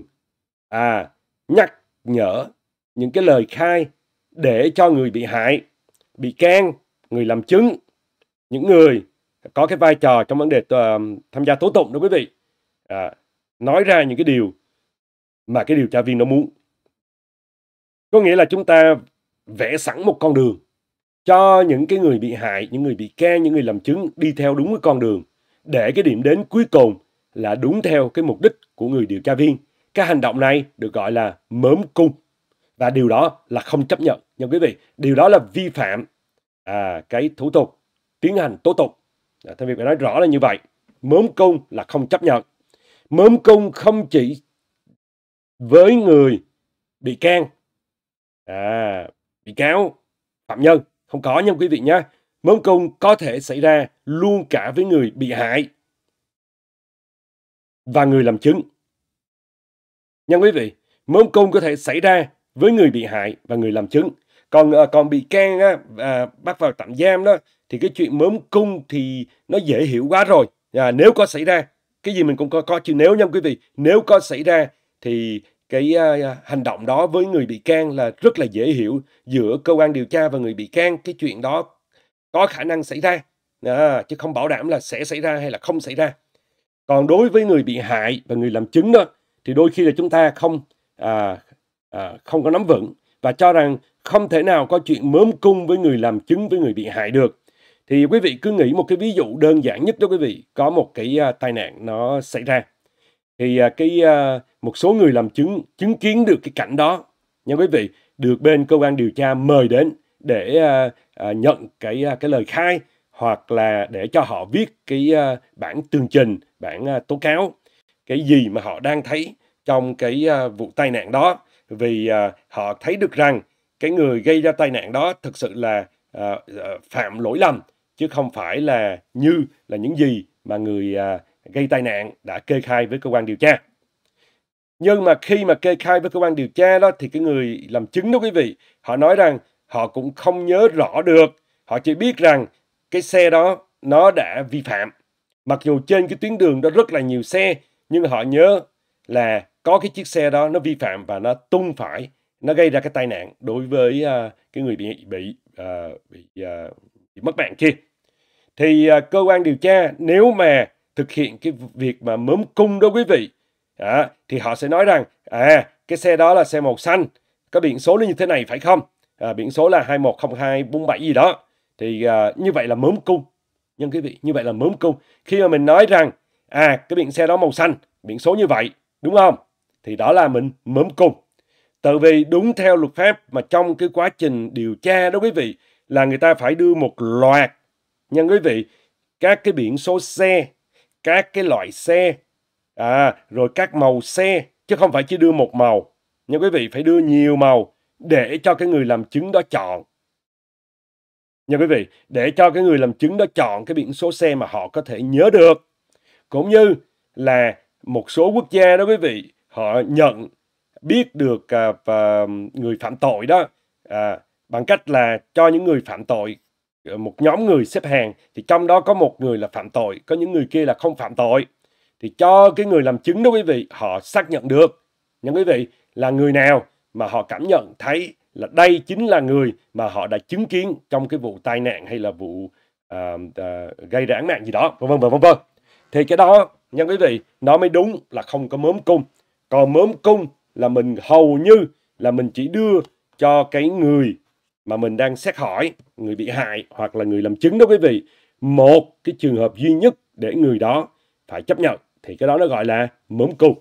à nhắc nhở những cái lời khai để cho người bị hại bị can người làm chứng những người có cái vai trò trong vấn đề ờ, tham gia tố tụng đó quý vị à, nói ra những cái điều mà cái điều tra viên nó muốn có nghĩa là chúng ta vẽ sẵn một con đường cho những cái người bị hại những người bị can những người làm chứng đi theo đúng cái con đường để cái điểm đến cuối cùng là đúng theo cái mục đích của người điều tra viên. Cái hành động này được gọi là mớm cung và điều đó là không chấp nhận nha quý vị. Điều đó là vi phạm à, cái thủ tục tiến hành tố tụng. À, Thanh Việt phải nói rõ là như vậy. Mớm cung là không chấp nhận. Mớm cung không chỉ với người bị can, à, bị cáo, phạm nhân. Không có nha quý vị nhé mông cung có thể xảy ra luôn cả với người bị hại và người làm chứng. Nha quý vị, mông cung có thể xảy ra với người bị hại và người làm chứng. Còn ờ, còn bị can á, à, bắt vào tạm giam đó thì cái chuyện mớm cung thì nó dễ hiểu quá rồi. À, nếu có xảy ra, cái gì mình cũng có có chữ nếu nha quý vị. Nếu có xảy ra thì cái à, hành động đó với người bị can là rất là dễ hiểu giữa cơ quan điều tra và người bị can cái chuyện đó có khả năng xảy ra à, chứ không bảo đảm là sẽ xảy ra hay là không xảy ra còn đối với người bị hại và người làm chứng đó thì đôi khi là chúng ta không à, à, không có nắm vững và cho rằng không thể nào có chuyện mớm cung với người làm chứng với người bị hại được thì quý vị cứ nghĩ một cái ví dụ đơn giản nhất cho quý vị có một cái uh, tai nạn nó xảy ra thì uh, cái uh, một số người làm chứng chứng kiến được cái cảnh đó nha quý vị được bên cơ quan điều tra mời đến để uh, À, nhận cái à, cái lời khai hoặc là để cho họ viết cái à, bản tường trình bản tố cáo cái gì mà họ đang thấy trong cái vụ tai nạn đó vì họ thấy được rằng cái người gây ra tai nạn đó thực sự là phạm lỗi lầm chứ không phải là như là những gì mà người gây tai nạn đã kê khai với cơ quan điều tra nhưng mà khi mà kê khai với cơ quan điều tra đó thì cái người làm chứng đó quý vị họ nói rằng họ cũng không nhớ rõ được. Họ chỉ biết rằng cái xe đó nó đã vi phạm. Mặc dù trên cái tuyến đường đó rất là nhiều xe, nhưng họ nhớ là có cái chiếc xe đó nó vi phạm và nó tung phải, nó gây ra cái tai nạn đối với uh, cái người bị bị uh, bị, uh, bị mất mạng kia. Thì uh, cơ quan điều tra nếu mà thực hiện cái việc mà mớm cung đó quý vị, à, thì họ sẽ nói rằng à cái xe đó là xe màu xanh, có biển số nó như thế này phải không? à, biển số là 210247 gì đó thì à, như vậy là mớm cung nhưng quý vị như vậy là mớm cung khi mà mình nói rằng à cái biển xe đó màu xanh biển số như vậy đúng không thì đó là mình mớm cung tự vì đúng theo luật pháp mà trong cái quá trình điều tra đó quý vị là người ta phải đưa một loạt nhân quý vị các cái biển số xe các cái loại xe à rồi các màu xe chứ không phải chỉ đưa một màu nhưng quý vị phải đưa nhiều màu để cho cái người làm chứng đó chọn nha quý vị để cho cái người làm chứng đó chọn cái biển số xe mà họ có thể nhớ được cũng như là một số quốc gia đó quý vị họ nhận biết được à, và người phạm tội đó à, bằng cách là cho những người phạm tội ờ, một nhóm người xếp hàng thì trong đó có một người là phạm tội có những người kia là không phạm tội thì cho cái người làm chứng đó quý vị họ xác nhận được nha quý vị là người nào mà họ cảm nhận thấy là đây chính là người mà họ đã chứng kiến trong cái vụ tai nạn hay là vụ uh, uh, gây ra án mạng gì đó vân vân vân vân thì cái đó nha quý vị nó mới đúng là không có mớm cung còn mớm cung là mình hầu như là mình chỉ đưa cho cái người mà mình đang xét hỏi người bị hại hoặc là người làm chứng đó quý vị một cái trường hợp duy nhất để người đó phải chấp nhận thì cái đó nó gọi là mớm cung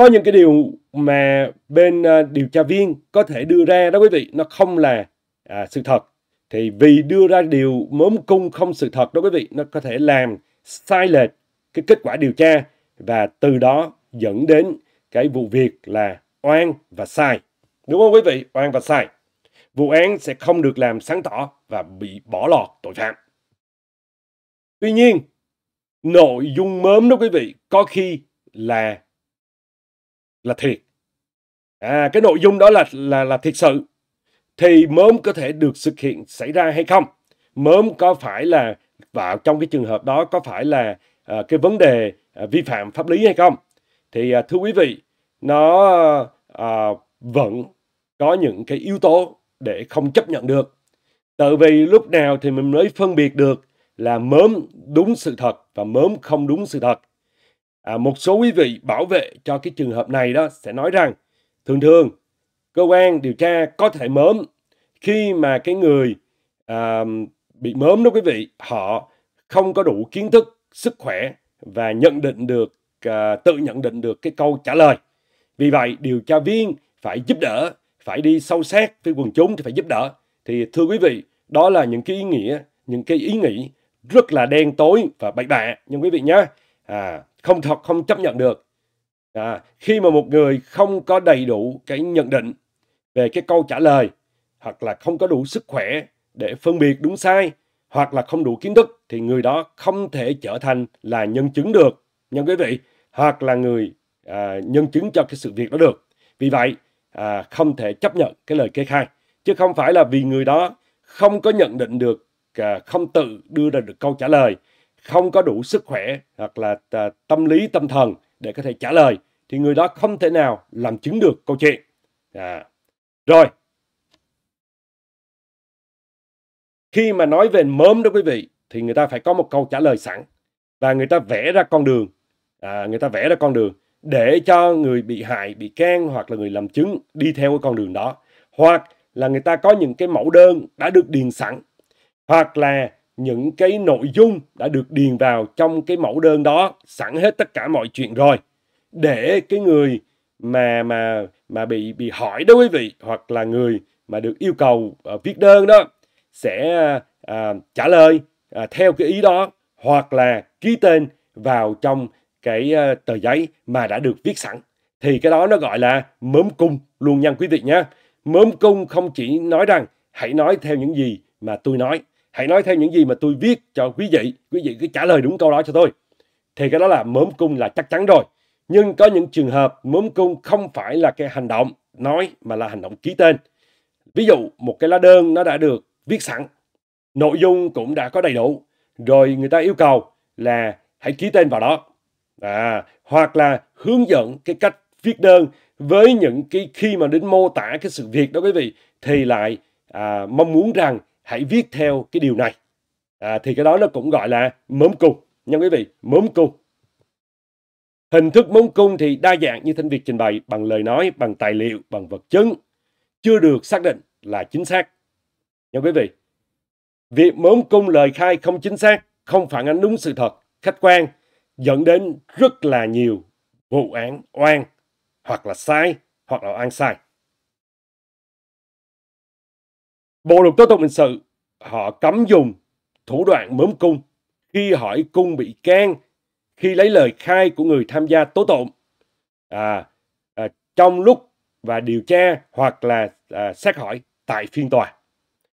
có những cái điều mà bên à, điều tra viên có thể đưa ra đó quý vị nó không là à, sự thật thì vì đưa ra điều mớm cung không sự thật đó quý vị nó có thể làm sai lệch cái kết quả điều tra và từ đó dẫn đến cái vụ việc là oan và sai đúng không quý vị oan và sai vụ án sẽ không được làm sáng tỏ và bị bỏ lọt tội phạm tuy nhiên nội dung mớm đó quý vị có khi là là thiệt à, cái nội dung đó là là là thiệt sự thì mớm có thể được thực hiện xảy ra hay không mớm có phải là vào trong cái trường hợp đó có phải là à, cái vấn đề à, vi phạm pháp lý hay không thì à, thưa quý vị nó à, vẫn có những cái yếu tố để không chấp nhận được tự vì lúc nào thì mình mới phân biệt được là mớm đúng sự thật và mớm không đúng sự thật à, một số quý vị bảo vệ cho cái trường hợp này đó sẽ nói rằng thường thường cơ quan điều tra có thể mớm khi mà cái người à, bị mớm đó quý vị họ không có đủ kiến thức sức khỏe và nhận định được à, tự nhận định được cái câu trả lời vì vậy điều tra viên phải giúp đỡ phải đi sâu sát với quần chúng thì phải giúp đỡ thì thưa quý vị đó là những cái ý nghĩa những cái ý nghĩ rất là đen tối và bậy bạ nhưng quý vị nhé à không thật không chấp nhận được à, khi mà một người không có đầy đủ cái nhận định về cái câu trả lời hoặc là không có đủ sức khỏe để phân biệt đúng sai hoặc là không đủ kiến thức thì người đó không thể trở thành là nhân chứng được nha quý vị hoặc là người à, nhân chứng cho cái sự việc đó được vì vậy à, không thể chấp nhận cái lời kê khai chứ không phải là vì người đó không có nhận định được à, không tự đưa ra được câu trả lời không có đủ sức khỏe hoặc là à, tâm lý tâm thần để có thể trả lời thì người đó không thể nào làm chứng được câu chuyện à. rồi khi mà nói về mớm đó quý vị thì người ta phải có một câu trả lời sẵn và người ta vẽ ra con đường à, người ta vẽ ra con đường để cho người bị hại bị can hoặc là người làm chứng đi theo cái con đường đó hoặc là người ta có những cái mẫu đơn đã được điền sẵn hoặc là những cái nội dung đã được điền vào trong cái mẫu đơn đó sẵn hết tất cả mọi chuyện rồi để cái người mà mà mà bị bị hỏi đó quý vị hoặc là người mà được yêu cầu uh, viết đơn đó sẽ uh, trả lời uh, theo cái ý đó hoặc là ký tên vào trong cái uh, tờ giấy mà đã được viết sẵn thì cái đó nó gọi là mớm cung luôn nha quý vị nhé mớm cung không chỉ nói rằng hãy nói theo những gì mà tôi nói hãy nói theo những gì mà tôi viết cho quý vị quý vị cứ trả lời đúng câu đó cho tôi thì cái đó là mớm cung là chắc chắn rồi nhưng có những trường hợp mớm cung không phải là cái hành động nói mà là hành động ký tên ví dụ một cái lá đơn nó đã được viết sẵn nội dung cũng đã có đầy đủ rồi người ta yêu cầu là hãy ký tên vào đó à, hoặc là hướng dẫn cái cách viết đơn với những cái khi mà đến mô tả cái sự việc đó quý vị thì lại à, mong muốn rằng hãy viết theo cái điều này à, thì cái đó nó cũng gọi là mớm cung nha quý vị mớm cung hình thức mớm cung thì đa dạng như thanh việt trình bày bằng lời nói bằng tài liệu bằng vật chứng chưa được xác định là chính xác nha quý vị việc mớm cung lời khai không chính xác không phản ánh đúng sự thật khách quan dẫn đến rất là nhiều vụ án oan hoặc là sai hoặc là oan sai Bộ luật tố tụng hình sự họ cấm dùng thủ đoạn mớm cung khi hỏi cung bị can khi lấy lời khai của người tham gia tố tụng à, à, trong lúc và điều tra hoặc là à, xét hỏi tại phiên tòa.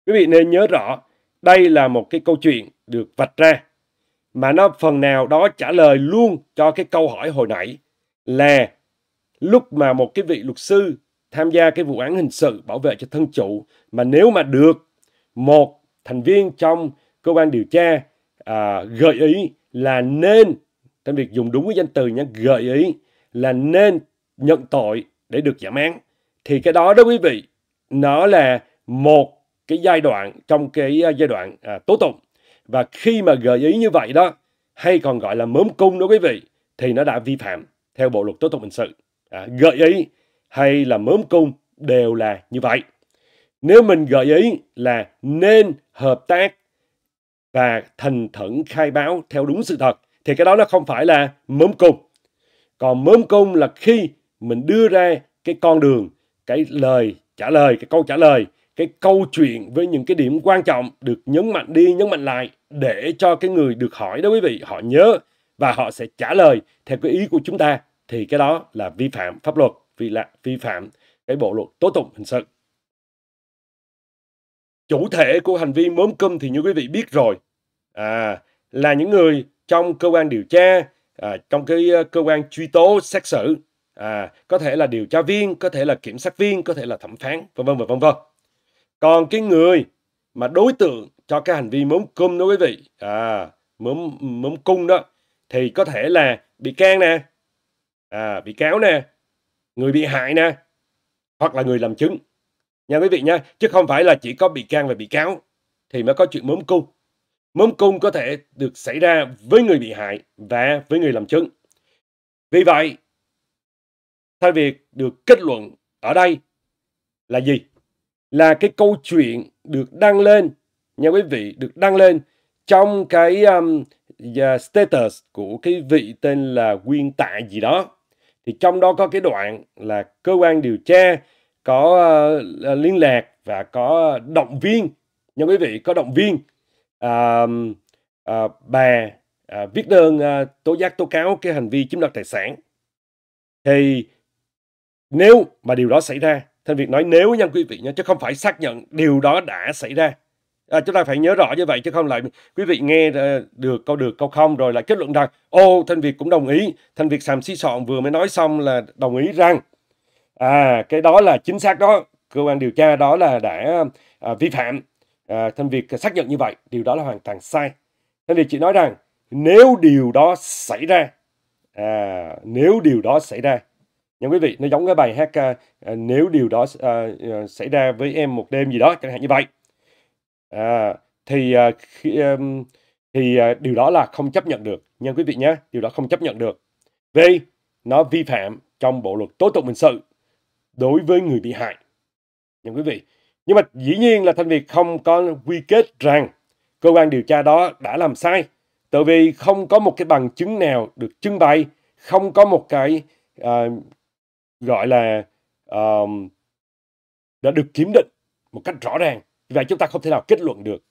Quý vị nên nhớ rõ đây là một cái câu chuyện được vạch ra mà nó phần nào đó trả lời luôn cho cái câu hỏi hồi nãy là lúc mà một cái vị luật sư tham gia cái vụ án hình sự bảo vệ cho thân chủ mà nếu mà được một thành viên trong cơ quan điều tra à, gợi ý là nên trong việc dùng đúng cái danh từ nhé gợi ý là nên nhận tội để được giảm án thì cái đó đó quý vị nó là một cái giai đoạn trong cái à, giai đoạn à, tố tụng và khi mà gợi ý như vậy đó hay còn gọi là mớm cung đó quý vị thì nó đã vi phạm theo bộ luật tố tụng hình sự à, gợi ý hay là mớm cung đều là như vậy. Nếu mình gợi ý là nên hợp tác và thành thẩn khai báo theo đúng sự thật thì cái đó nó không phải là mớm cung. Còn mớm cung là khi mình đưa ra cái con đường, cái lời trả lời, cái câu trả lời, cái câu chuyện với những cái điểm quan trọng được nhấn mạnh đi, nhấn mạnh lại để cho cái người được hỏi đó quý vị, họ nhớ và họ sẽ trả lời theo cái ý của chúng ta thì cái đó là vi phạm pháp luật vì là vi phạm cái bộ luật tố tụng hình sự. Chủ thể của hành vi mớm cơm thì như quý vị biết rồi à, là những người trong cơ quan điều tra, à, trong cái ờ, cơ quan truy tố xét xử, à, có thể là điều tra viên, có thể là kiểm sát viên, có thể là thẩm phán, vân vân vân vân. Còn cái người mà đối tượng cho cái hành vi mớm cung đó quý vị, à, mớm mớm cung đó thì có thể là bị can nè, à, bị cáo nè, người bị hại nè hoặc là người làm chứng nha quý vị nha chứ không phải là chỉ có bị can và bị cáo thì mới có chuyện mớm cung mớm cung có thể được xảy ra với người bị hại và với người làm chứng vì vậy thay việc được kết luận ở đây là gì là cái câu chuyện được đăng lên nha quý vị được đăng lên trong cái um, status của cái vị tên là nguyên tại gì đó thì trong đó có cái đoạn là cơ quan điều tra có uh, liên lạc và có động viên nha quý vị có động viên uh, uh, bà uh, viết đơn uh, tố giác tố cáo cái hành vi chiếm đoạt tài sản thì nếu mà điều đó xảy ra Thanh Việt nói nếu nha quý vị nha chứ không phải xác nhận điều đó đã xảy ra à, chúng ta phải nhớ rõ như vậy chứ không lại quý vị nghe ờ, được câu được câu không rồi là kết luận rằng ô thanh việt cũng đồng ý thanh việt xàm xí soạn vừa mới nói xong là đồng ý rằng à cái đó là chính xác đó cơ quan điều tra đó là đã à, vi phạm à, thanh việt xác nhận như vậy điều đó là hoàn toàn sai thanh việt chỉ nói rằng nếu điều đó xảy ra à, nếu điều đó xảy ra nhưng quý vị nó giống cái bài hát à, à nếu điều đó à, ờ, xảy ra với em một đêm gì đó chẳng hạn như vậy À, thì, à, khi, ờm, thì, à, điều đó là không chấp nhận được nha quý vị nhé, điều đó không chấp nhận được. Vì nó vi phạm trong Bộ luật tố tụng hình sự đối với người bị hại. Nha quý vị. Nhưng mà dĩ nhiên là Thanh Việt không có quy kết rằng cơ quan điều tra đó đã làm sai. Tại vì không có một cái bằng chứng nào được trưng bày, không có một cái à, gọi là um, đã được kiểm định một cách rõ ràng vậy chúng ta không thể nào kết luận được.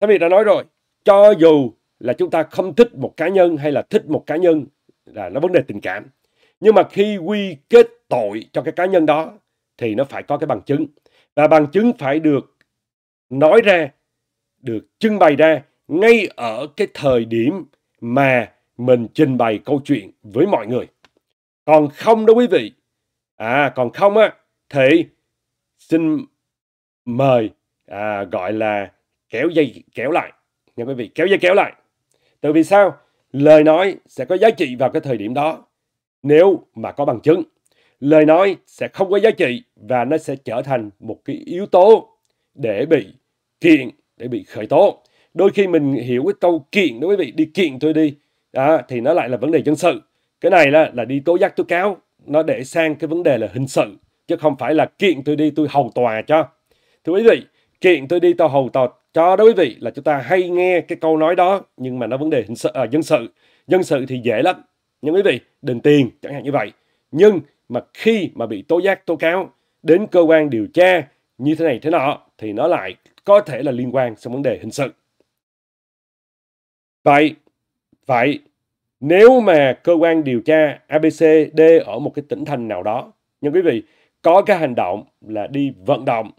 Thánh vị đã nói rồi, cho dù là chúng ta không thích một cá nhân hay là thích một cá nhân là nó vấn đề tình cảm. Nhưng mà khi quy kết tội cho cái cá nhân đó thì nó phải có cái bằng chứng. Và bằng chứng phải được nói ra, được trưng bày ra ngay ở cái thời điểm mà mình trình bày câu chuyện với mọi người. Còn không đó quý vị, à còn không á, thì xin mời à, gọi là kéo dây kéo lại nha quý vị kéo dây kéo lại từ vì sao lời nói sẽ có giá trị vào cái thời điểm đó nếu mà có bằng chứng lời nói sẽ không có giá trị và nó sẽ trở thành một cái yếu tố để bị kiện để bị khởi tố đôi khi mình hiểu cái câu kiện đó quý vị đi kiện tôi đi à, thì nó lại là vấn đề dân sự cái này là là đi tố giác tố cáo nó để sang cái vấn đề là hình sự chứ không phải là kiện tôi đi tôi hầu tòa cho thưa quý vị chuyện tôi đi tàu hầu tọt cho đó quý vị là chúng ta hay nghe cái câu nói đó nhưng mà nó vấn đề hình sự, à, dân sự dân sự thì dễ lắm nhưng quý vị đền tiền chẳng hạn như vậy nhưng mà khi mà bị tố giác tố cáo đến cơ quan điều tra như thế này thế nọ thì nó lại có thể là liên quan sang vấn đề hình sự vậy vậy nếu mà cơ quan điều tra ABCD ở một cái tỉnh thành nào đó nhưng quý vị có cái hành động là đi vận động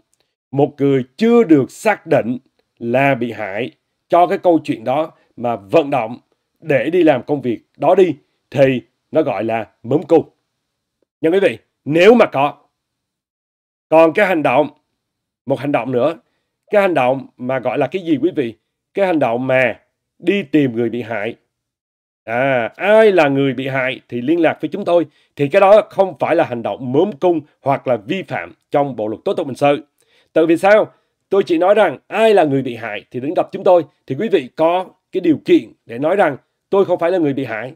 một người chưa được xác định là bị hại cho cái câu chuyện đó mà vận động để đi làm công việc đó đi thì nó gọi là mớm cung. nhưng quý vị, nếu mà có. Còn cái hành động, một hành động nữa, cái hành động mà gọi là cái gì quý vị? Cái hành động mà đi tìm người bị hại. À, ai là người bị hại thì liên lạc với chúng tôi. Thì cái đó không phải là hành động mớm cung hoặc là vi phạm trong bộ luật tố tụng hình sự. Tại vì sao? Tôi chỉ nói rằng ai là người bị hại thì đến gặp chúng tôi thì quý vị có cái điều kiện để nói rằng tôi không phải là người bị hại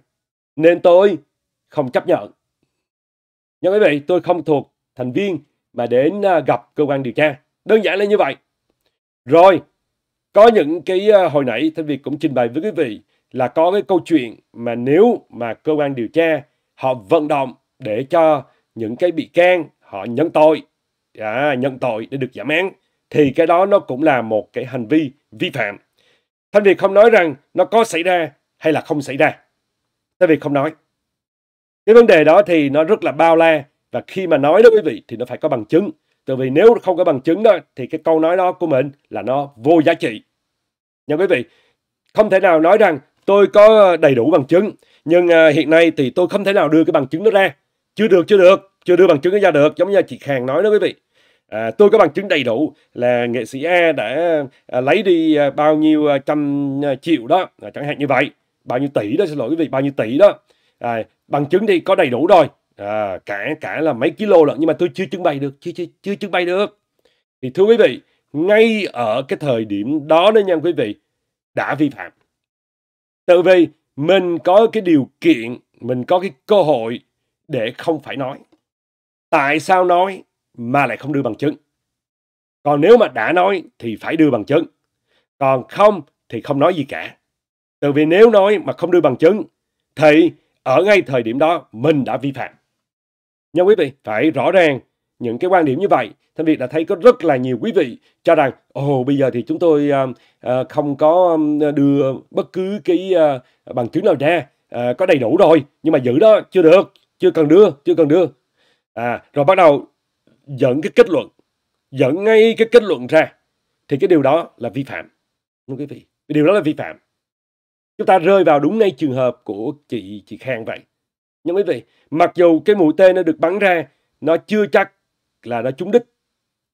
nên tôi không chấp nhận. Nhưng quý vị, tôi không thuộc thành viên mà đến à, gặp cơ quan điều tra. Đơn giản là như vậy. Rồi, có những cái à, hồi nãy Thanh Việt cũng trình bày với quý vị là có cái câu chuyện mà nếu mà cơ quan điều tra họ vận động để cho những cái bị can họ nhận tội à, nhận tội để được giảm án thì cái đó nó cũng là một cái hành vi vi phạm. Thanh Việt không nói rằng nó có xảy ra hay là không xảy ra. Thanh Việt không nói. Cái vấn đề đó thì nó rất là bao la và khi mà nói đó quý vị thì nó phải có bằng chứng. Tại vì nếu không có bằng chứng đó thì cái câu nói đó của mình là nó vô giá trị. Nha quý vị, không thể nào nói rằng tôi có đầy đủ bằng chứng nhưng à, hiện nay thì tôi không thể nào đưa cái bằng chứng đó ra. Chưa được, chưa được chưa đưa bằng chứng ra được giống như chị Khang nói đó quý vị à, tôi có bằng chứng đầy đủ là nghệ sĩ A đã à, lấy đi à, bao nhiêu à, trăm à, triệu đó à, chẳng hạn như vậy bao nhiêu tỷ đó xin lỗi quý vị bao nhiêu tỷ đó à, bằng chứng đi có đầy đủ rồi à, cả cả là mấy kilo lận nhưng mà tôi chưa trưng bày được chưa chưa, chưa trưng bày được thì thưa quý vị ngay ở cái thời điểm đó đó nha quý vị đã vi phạm tự vì mình có cái điều kiện mình có cái cơ hội để không phải nói tại sao nói mà lại không đưa bằng chứng. Còn nếu mà đã nói thì phải đưa bằng chứng. Còn không thì không nói gì cả. Từ vì nếu nói mà không đưa bằng chứng thì ở ngay thời điểm đó mình đã vi phạm. Nhưng quý vị phải rõ ràng những cái quan điểm như vậy. Thanh Việt đã thấy có rất là nhiều quý vị cho rằng ồ bây giờ thì chúng tôi uh, không có đưa bất cứ cái uh, bằng chứng nào ra uh, có đầy đủ rồi nhưng mà giữ đó chưa được chưa cần đưa chưa cần đưa à, rồi bắt đầu dẫn cái kết luận dẫn ngay cái kết luận ra thì cái điều đó là vi phạm đúng quý vị điều đó là vi phạm chúng ta rơi vào đúng ngay trường hợp của chị chị Khang vậy nhưng quý vị mặc dù cái mũi tên nó được bắn ra nó chưa chắc là nó trúng đích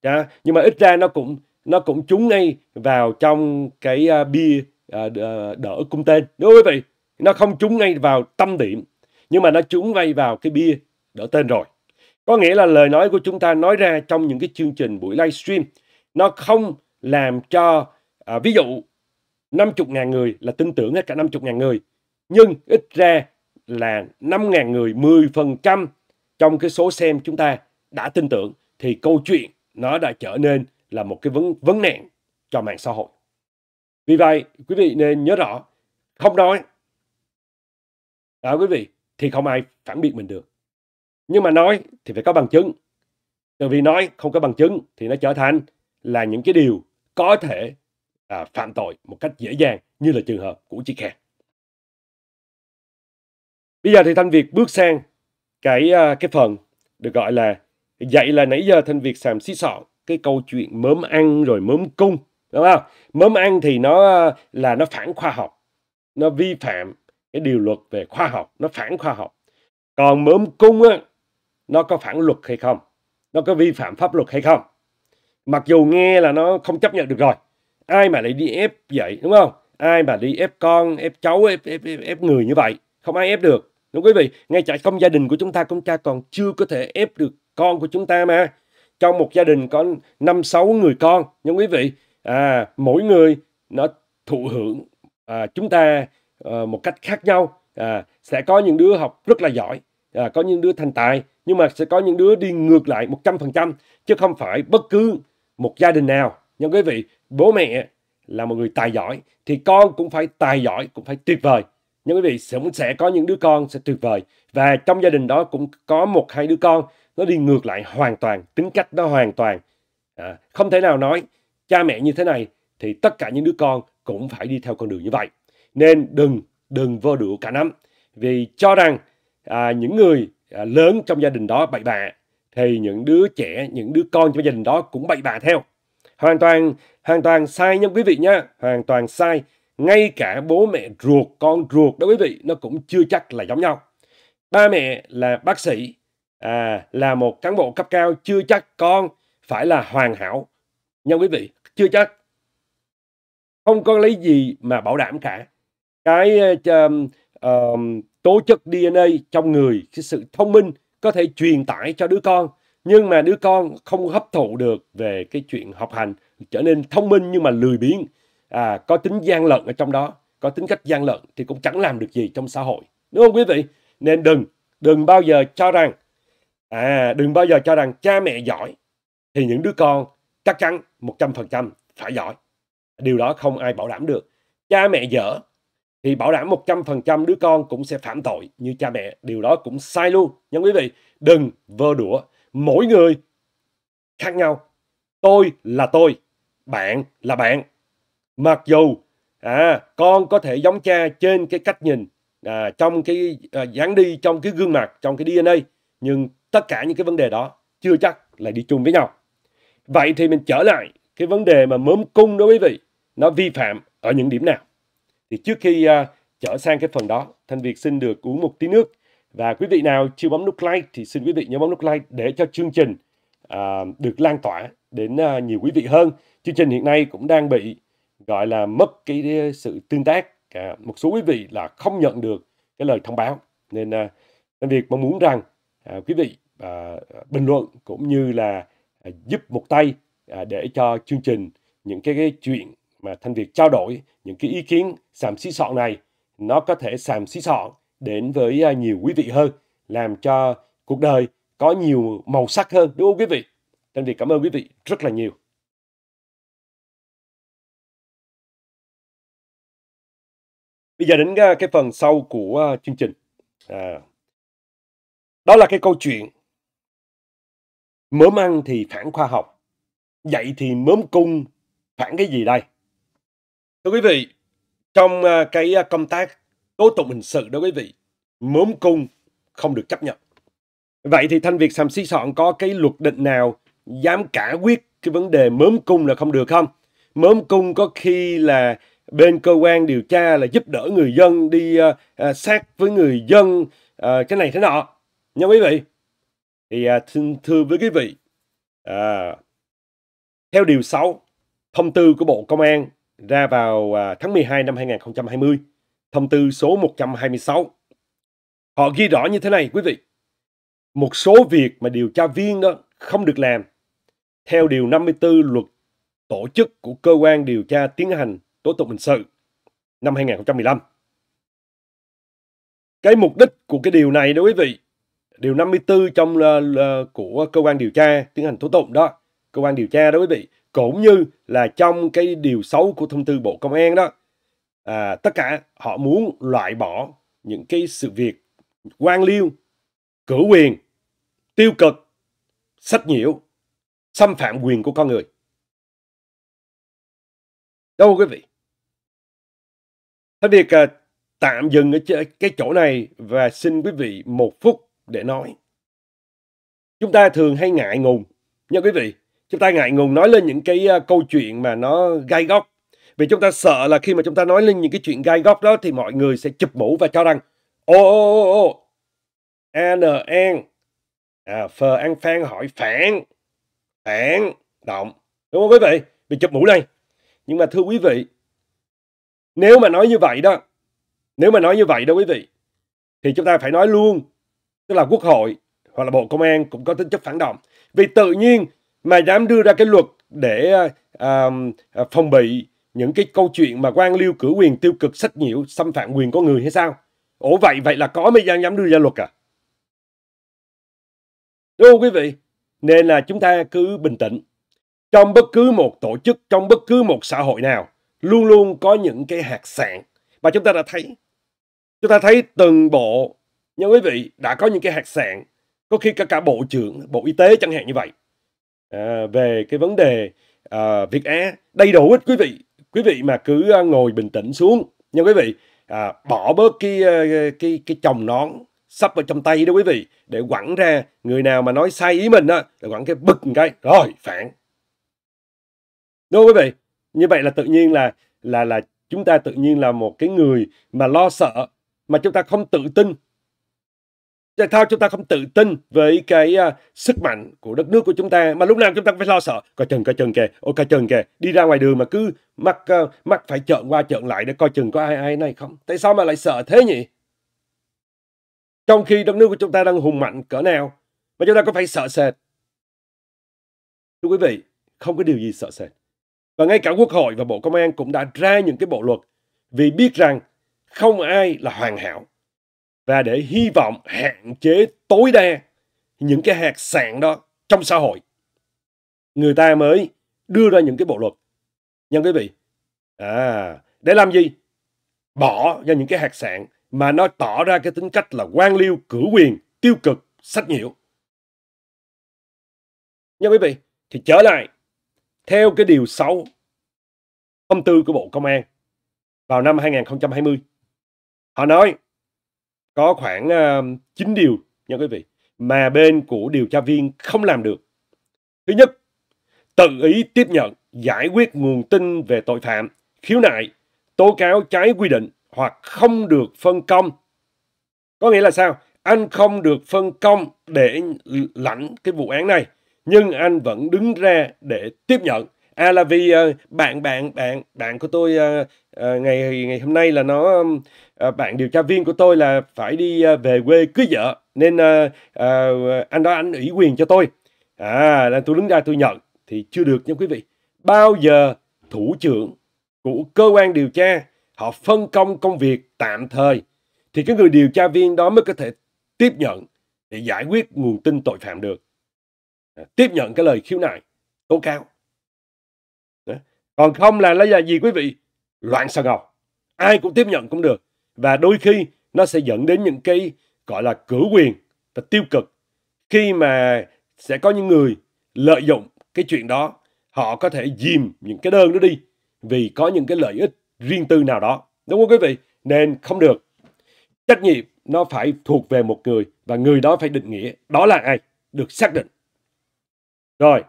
à, nhưng mà ít ra nó cũng nó cũng trúng ngay vào trong cái uh, bia uh, đỡ cung tên đúng quý vị nó không trúng ngay vào tâm điểm nhưng mà nó trúng ngay vào cái bia đỡ tên rồi có nghĩa là lời nói của chúng ta nói ra trong những cái chương trình buổi livestream nó không làm cho à, ví dụ 50.000 người là tin tưởng hết cả 50.000 người nhưng ít ra là 5.000 người 10% trong cái số xem chúng ta đã tin tưởng thì câu chuyện nó đã trở nên là một cái vấn vấn nạn cho mạng xã hội. Vì vậy, quý vị nên nhớ rõ, không nói. Đó quý vị, thì không ai phản biện mình được nhưng mà nói thì phải có bằng chứng Tại vì nói không có bằng chứng thì nó trở thành là những cái điều có thể à, phạm tội một cách dễ dàng như là trường hợp của chị Kha. Bây giờ thì Thanh Việt bước sang cái à, cái phần được gọi là dạy là nãy giờ Thanh Việt xàm xí sọ cái câu chuyện mớm ăn rồi mớm cung đúng không? Mớm ăn thì nó à, là nó phản khoa học, nó vi phạm cái điều luật về khoa học, nó phản khoa học. Còn mớm cung á nó có phản luật hay không nó có vi phạm pháp luật hay không mặc dù nghe là nó không chấp nhận được rồi ai mà lại đi ép vậy đúng không ai mà đi ép con ép cháu ép, ép, ép, ép người như vậy không ai ép được đúng quý vị ngay cả trong gia đình của chúng ta chúng ta còn chưa có thể ép được con của chúng ta mà trong một gia đình có năm sáu người con nhưng quý vị à, mỗi người nó thụ hưởng à, chúng ta à, một cách khác nhau à, sẽ có những đứa học rất là giỏi à, có những đứa thành tài nhưng mà sẽ có những đứa đi ngược lại 100% chứ không phải bất cứ một gia đình nào nhưng quý vị bố mẹ là một người tài giỏi thì con cũng phải tài giỏi cũng phải tuyệt vời nhưng quý vị cũng sẽ có những đứa con sẽ tuyệt vời và trong gia đình đó cũng có một hai đứa con nó đi ngược lại hoàn toàn tính cách nó hoàn toàn à, không thể nào nói cha mẹ như thế này thì tất cả những đứa con cũng phải đi theo con đường như vậy nên đừng đừng vô đũa cả nắm vì cho rằng à, những người à, lớn trong gia đình đó bậy bạ thì những đứa trẻ những đứa con trong gia đình đó cũng bậy bạ theo hoàn toàn hoàn toàn sai nha quý vị nhá hoàn toàn sai ngay cả bố mẹ ruột con ruột đó quý vị nó cũng chưa chắc là giống nhau ba mẹ là bác sĩ à, là một cán bộ cấp cao chưa chắc con phải là hoàn hảo nha quý vị chưa chắc không có lấy gì mà bảo đảm cả cái um, um, tổ chất DNA trong người, cái sự thông minh có thể truyền tải cho đứa con. Nhưng mà đứa con không hấp thụ được về cái chuyện học hành, trở nên thông minh nhưng mà lười biếng, à, có tính gian lận ở trong đó, có tính cách gian lận thì cũng chẳng làm được gì trong xã hội. Đúng không quý vị? Nên đừng, đừng bao giờ cho rằng, à, đừng bao giờ cho rằng cha mẹ giỏi thì những đứa con chắc chắn 100% phải giỏi. Điều đó không ai bảo đảm được. Cha mẹ dở thì bảo đảm 100% đứa con cũng sẽ phạm tội như cha mẹ. Điều đó cũng sai luôn. Nhưng quý vị, đừng vơ đũa. Mỗi người khác nhau. Tôi là tôi, bạn là bạn. Mặc dù à, con có thể giống cha trên cái cách nhìn, à, trong cái à, dáng đi, trong cái gương mặt, trong cái DNA. Nhưng tất cả những cái vấn đề đó chưa chắc là đi chung với nhau. Vậy thì mình trở lại cái vấn đề mà mớm cung đó quý vị. Nó vi phạm ở những điểm nào? Thì trước khi uh, trở sang cái phần đó, Thanh Việt xin được uống một tí nước. Và quý vị nào chưa bấm nút like thì xin quý vị nhớ bấm nút like để cho chương trình uh, được lan tỏa đến uh, nhiều quý vị hơn. Chương trình hiện nay cũng đang bị gọi là mất cái sự tương tác. Uh, một số quý vị là không nhận được cái lời thông báo. Nên uh, Thanh Việt mong muốn rằng uh, quý vị uh, bình luận cũng như là uh, giúp một tay uh, để cho chương trình những cái, cái chuyện mà Thanh việc trao đổi những cái ý kiến xàm xí sọ này nó có thể xàm xí sọ đến với à, nhiều quý vị hơn, làm cho cuộc đời có nhiều màu sắc hơn đúng không quý vị? Thanh Việt cảm ơn quý vị rất là nhiều. Bây giờ đến à, cái phần sau của à, chương trình. À, đó là cái câu chuyện mớm ăn thì phản khoa học. Vậy thì mớm cung phản cái gì đây? Thưa quý vị, trong à, cái à, công tác tố tụng hình sự đó quý vị, mớm cung không được chấp nhận. Vậy thì Thanh Việt Sàm Sĩ Soạn có cái luật định nào dám cả quyết cái vấn đề mớm cung là không được không? Mớm cung có khi là bên cơ quan điều tra là giúp đỡ người dân đi uh, sát với người dân uh, cái này thế nọ nha quý vị thì uh, xin thưa với quý vị uh, theo điều 6 thông tư của bộ công an ra vào à, tháng 12 năm 2020, thông tư số 126. Họ ghi rõ như thế này quý vị. Một số việc mà điều tra viên đó không được làm theo điều 54 luật tổ chức của cơ quan điều tra tiến hành tố tụng hình sự năm 2015. Cái mục đích của cái điều này đó quý vị, điều 54 trong uh, của cơ quan điều tra tiến hành tố tụng đó, cơ quan điều tra đó quý vị cũng như là trong cái điều xấu của thông tư Bộ Công an đó à, tất cả họ muốn loại bỏ những cái sự việc quan liêu, cử quyền, tiêu cực, sách nhiễu, xâm phạm quyền của con người. đâu quý vị? Thế việc à, tạm dừng ở cái chỗ này và xin quý vị một phút để nói. Chúng ta thường hay ngại ngùng, nha quý vị chúng ta ngại ngùng nói lên những cái ờ, câu chuyện mà nó gai góc vì chúng ta sợ là khi mà chúng ta nói lên những cái chuyện gai góc đó thì mọi người sẽ chụp mũ và cho rằng ô ô ô ô an an à, phờ an phan hỏi phản phản động đúng không quý vị bị chụp mũ đây nhưng mà thưa quý vị nếu mà nói như vậy đó nếu mà nói như vậy đó quý vị thì chúng ta phải nói luôn tức là quốc hội hoặc là bộ công an cũng có tính chất phản động vì tự nhiên mà dám đưa ra cái luật để à, à, à, phòng bị những cái câu chuyện mà quan liêu cử quyền tiêu cực sách nhiễu xâm phạm quyền con người hay sao ổ vậy vậy là có mới dám đưa ra luật à đúng không quý vị nên là chúng ta cứ bình tĩnh trong bất cứ một tổ chức trong bất cứ một xã hội nào luôn luôn có những cái hạt sạn và chúng ta đã thấy chúng ta thấy từng bộ nhưng quý vị đã có những cái hạt sạn có khi cả cả bộ trưởng bộ y tế chẳng hạn như vậy Ờ, về cái vấn đề à, Việt Á đầy đủ hết quý vị quý vị mà cứ ờ, ngồi bình tĩnh xuống nha quý vị à, bỏ bớt cái cái cái chồng nón sắp ở trong tay đó quý vị để quẳng ra người nào mà nói sai ý mình á là quẳng cái bực cái rồi phản đúng không quý vị như vậy là tự nhiên là là là chúng ta tự nhiên là một cái người mà lo sợ mà chúng ta không tự tin thể dạ, thao chúng ta không tự tin với cái uh, sức mạnh của đất nước của chúng ta mà lúc nào chúng ta cũng phải lo sợ coi chừng coi chừng kìa ô coi chừng kìa đi ra ngoài đường mà cứ mắt uh, à, mắt phải trợn qua trợn lại để coi chừng có ai ai này không tại sao mà lại sợ thế nhỉ trong khi đất nước của chúng ta đang hùng mạnh cỡ nào mà chúng ta có phải sợ sệt thưa quý vị không có điều gì sợ sệt và ngay cả quốc hội và bộ công an cũng đã ra những cái bộ luật vì biết rằng không ai là hoàn hảo và để hy vọng hạn chế tối đa những cái hạt sạn đó trong xã hội người ta mới đưa ra những cái bộ luật Nhân quý vị à để làm gì bỏ ra những cái hạt sạn mà nó tỏ ra cái tính cách là quan liêu cử quyền tiêu cực sách nhiễu Nhân quý vị thì trở lại theo cái điều 6 thông tư của Bộ Công an vào năm 2020. Họ nói có khoảng uh, ờ, 9 điều nha quý vị mà bên của điều tra viên không làm được. Thứ nhất, tự ý tiếp nhận, giải quyết nguồn tin về tội phạm, khiếu nại, tố cáo trái quy định hoặc không được phân công. Có nghĩa là sao? Anh không được phân công để lãnh cái vụ án này, nhưng anh vẫn đứng ra để tiếp nhận à là vì ờ, bạn bạn bạn bạn của tôi ờ, ờ, ngày ngày hôm nay là nó bạn điều tra viên của tôi là phải đi về quê cưới vợ nên anh đó anh ủy quyền cho tôi à là tôi đứng ra tôi nhận thì chưa được nha quý vị bao giờ thủ trưởng của cơ quan điều tra họ phân công công việc tạm thời thì cái người điều tra viên đó mới có thể tiếp nhận để giải quyết nguồn tin tội phạm được à, tiếp nhận cái lời khiếu nại tố cáo còn không là lấy là gì quý vị? Loạn xà ngầu. Ai cũng tiếp nhận cũng được. Và đôi khi nó sẽ dẫn đến những cái gọi là cử quyền và tiêu cực. Khi mà sẽ có những người lợi dụng cái chuyện đó, họ có thể dìm những cái đơn đó đi vì có những cái lợi ích riêng tư nào đó. Đúng không quý vị? Nên không được. Trách nhiệm nó phải thuộc về một người và người đó phải định nghĩa đó là ai được xác định. Rồi,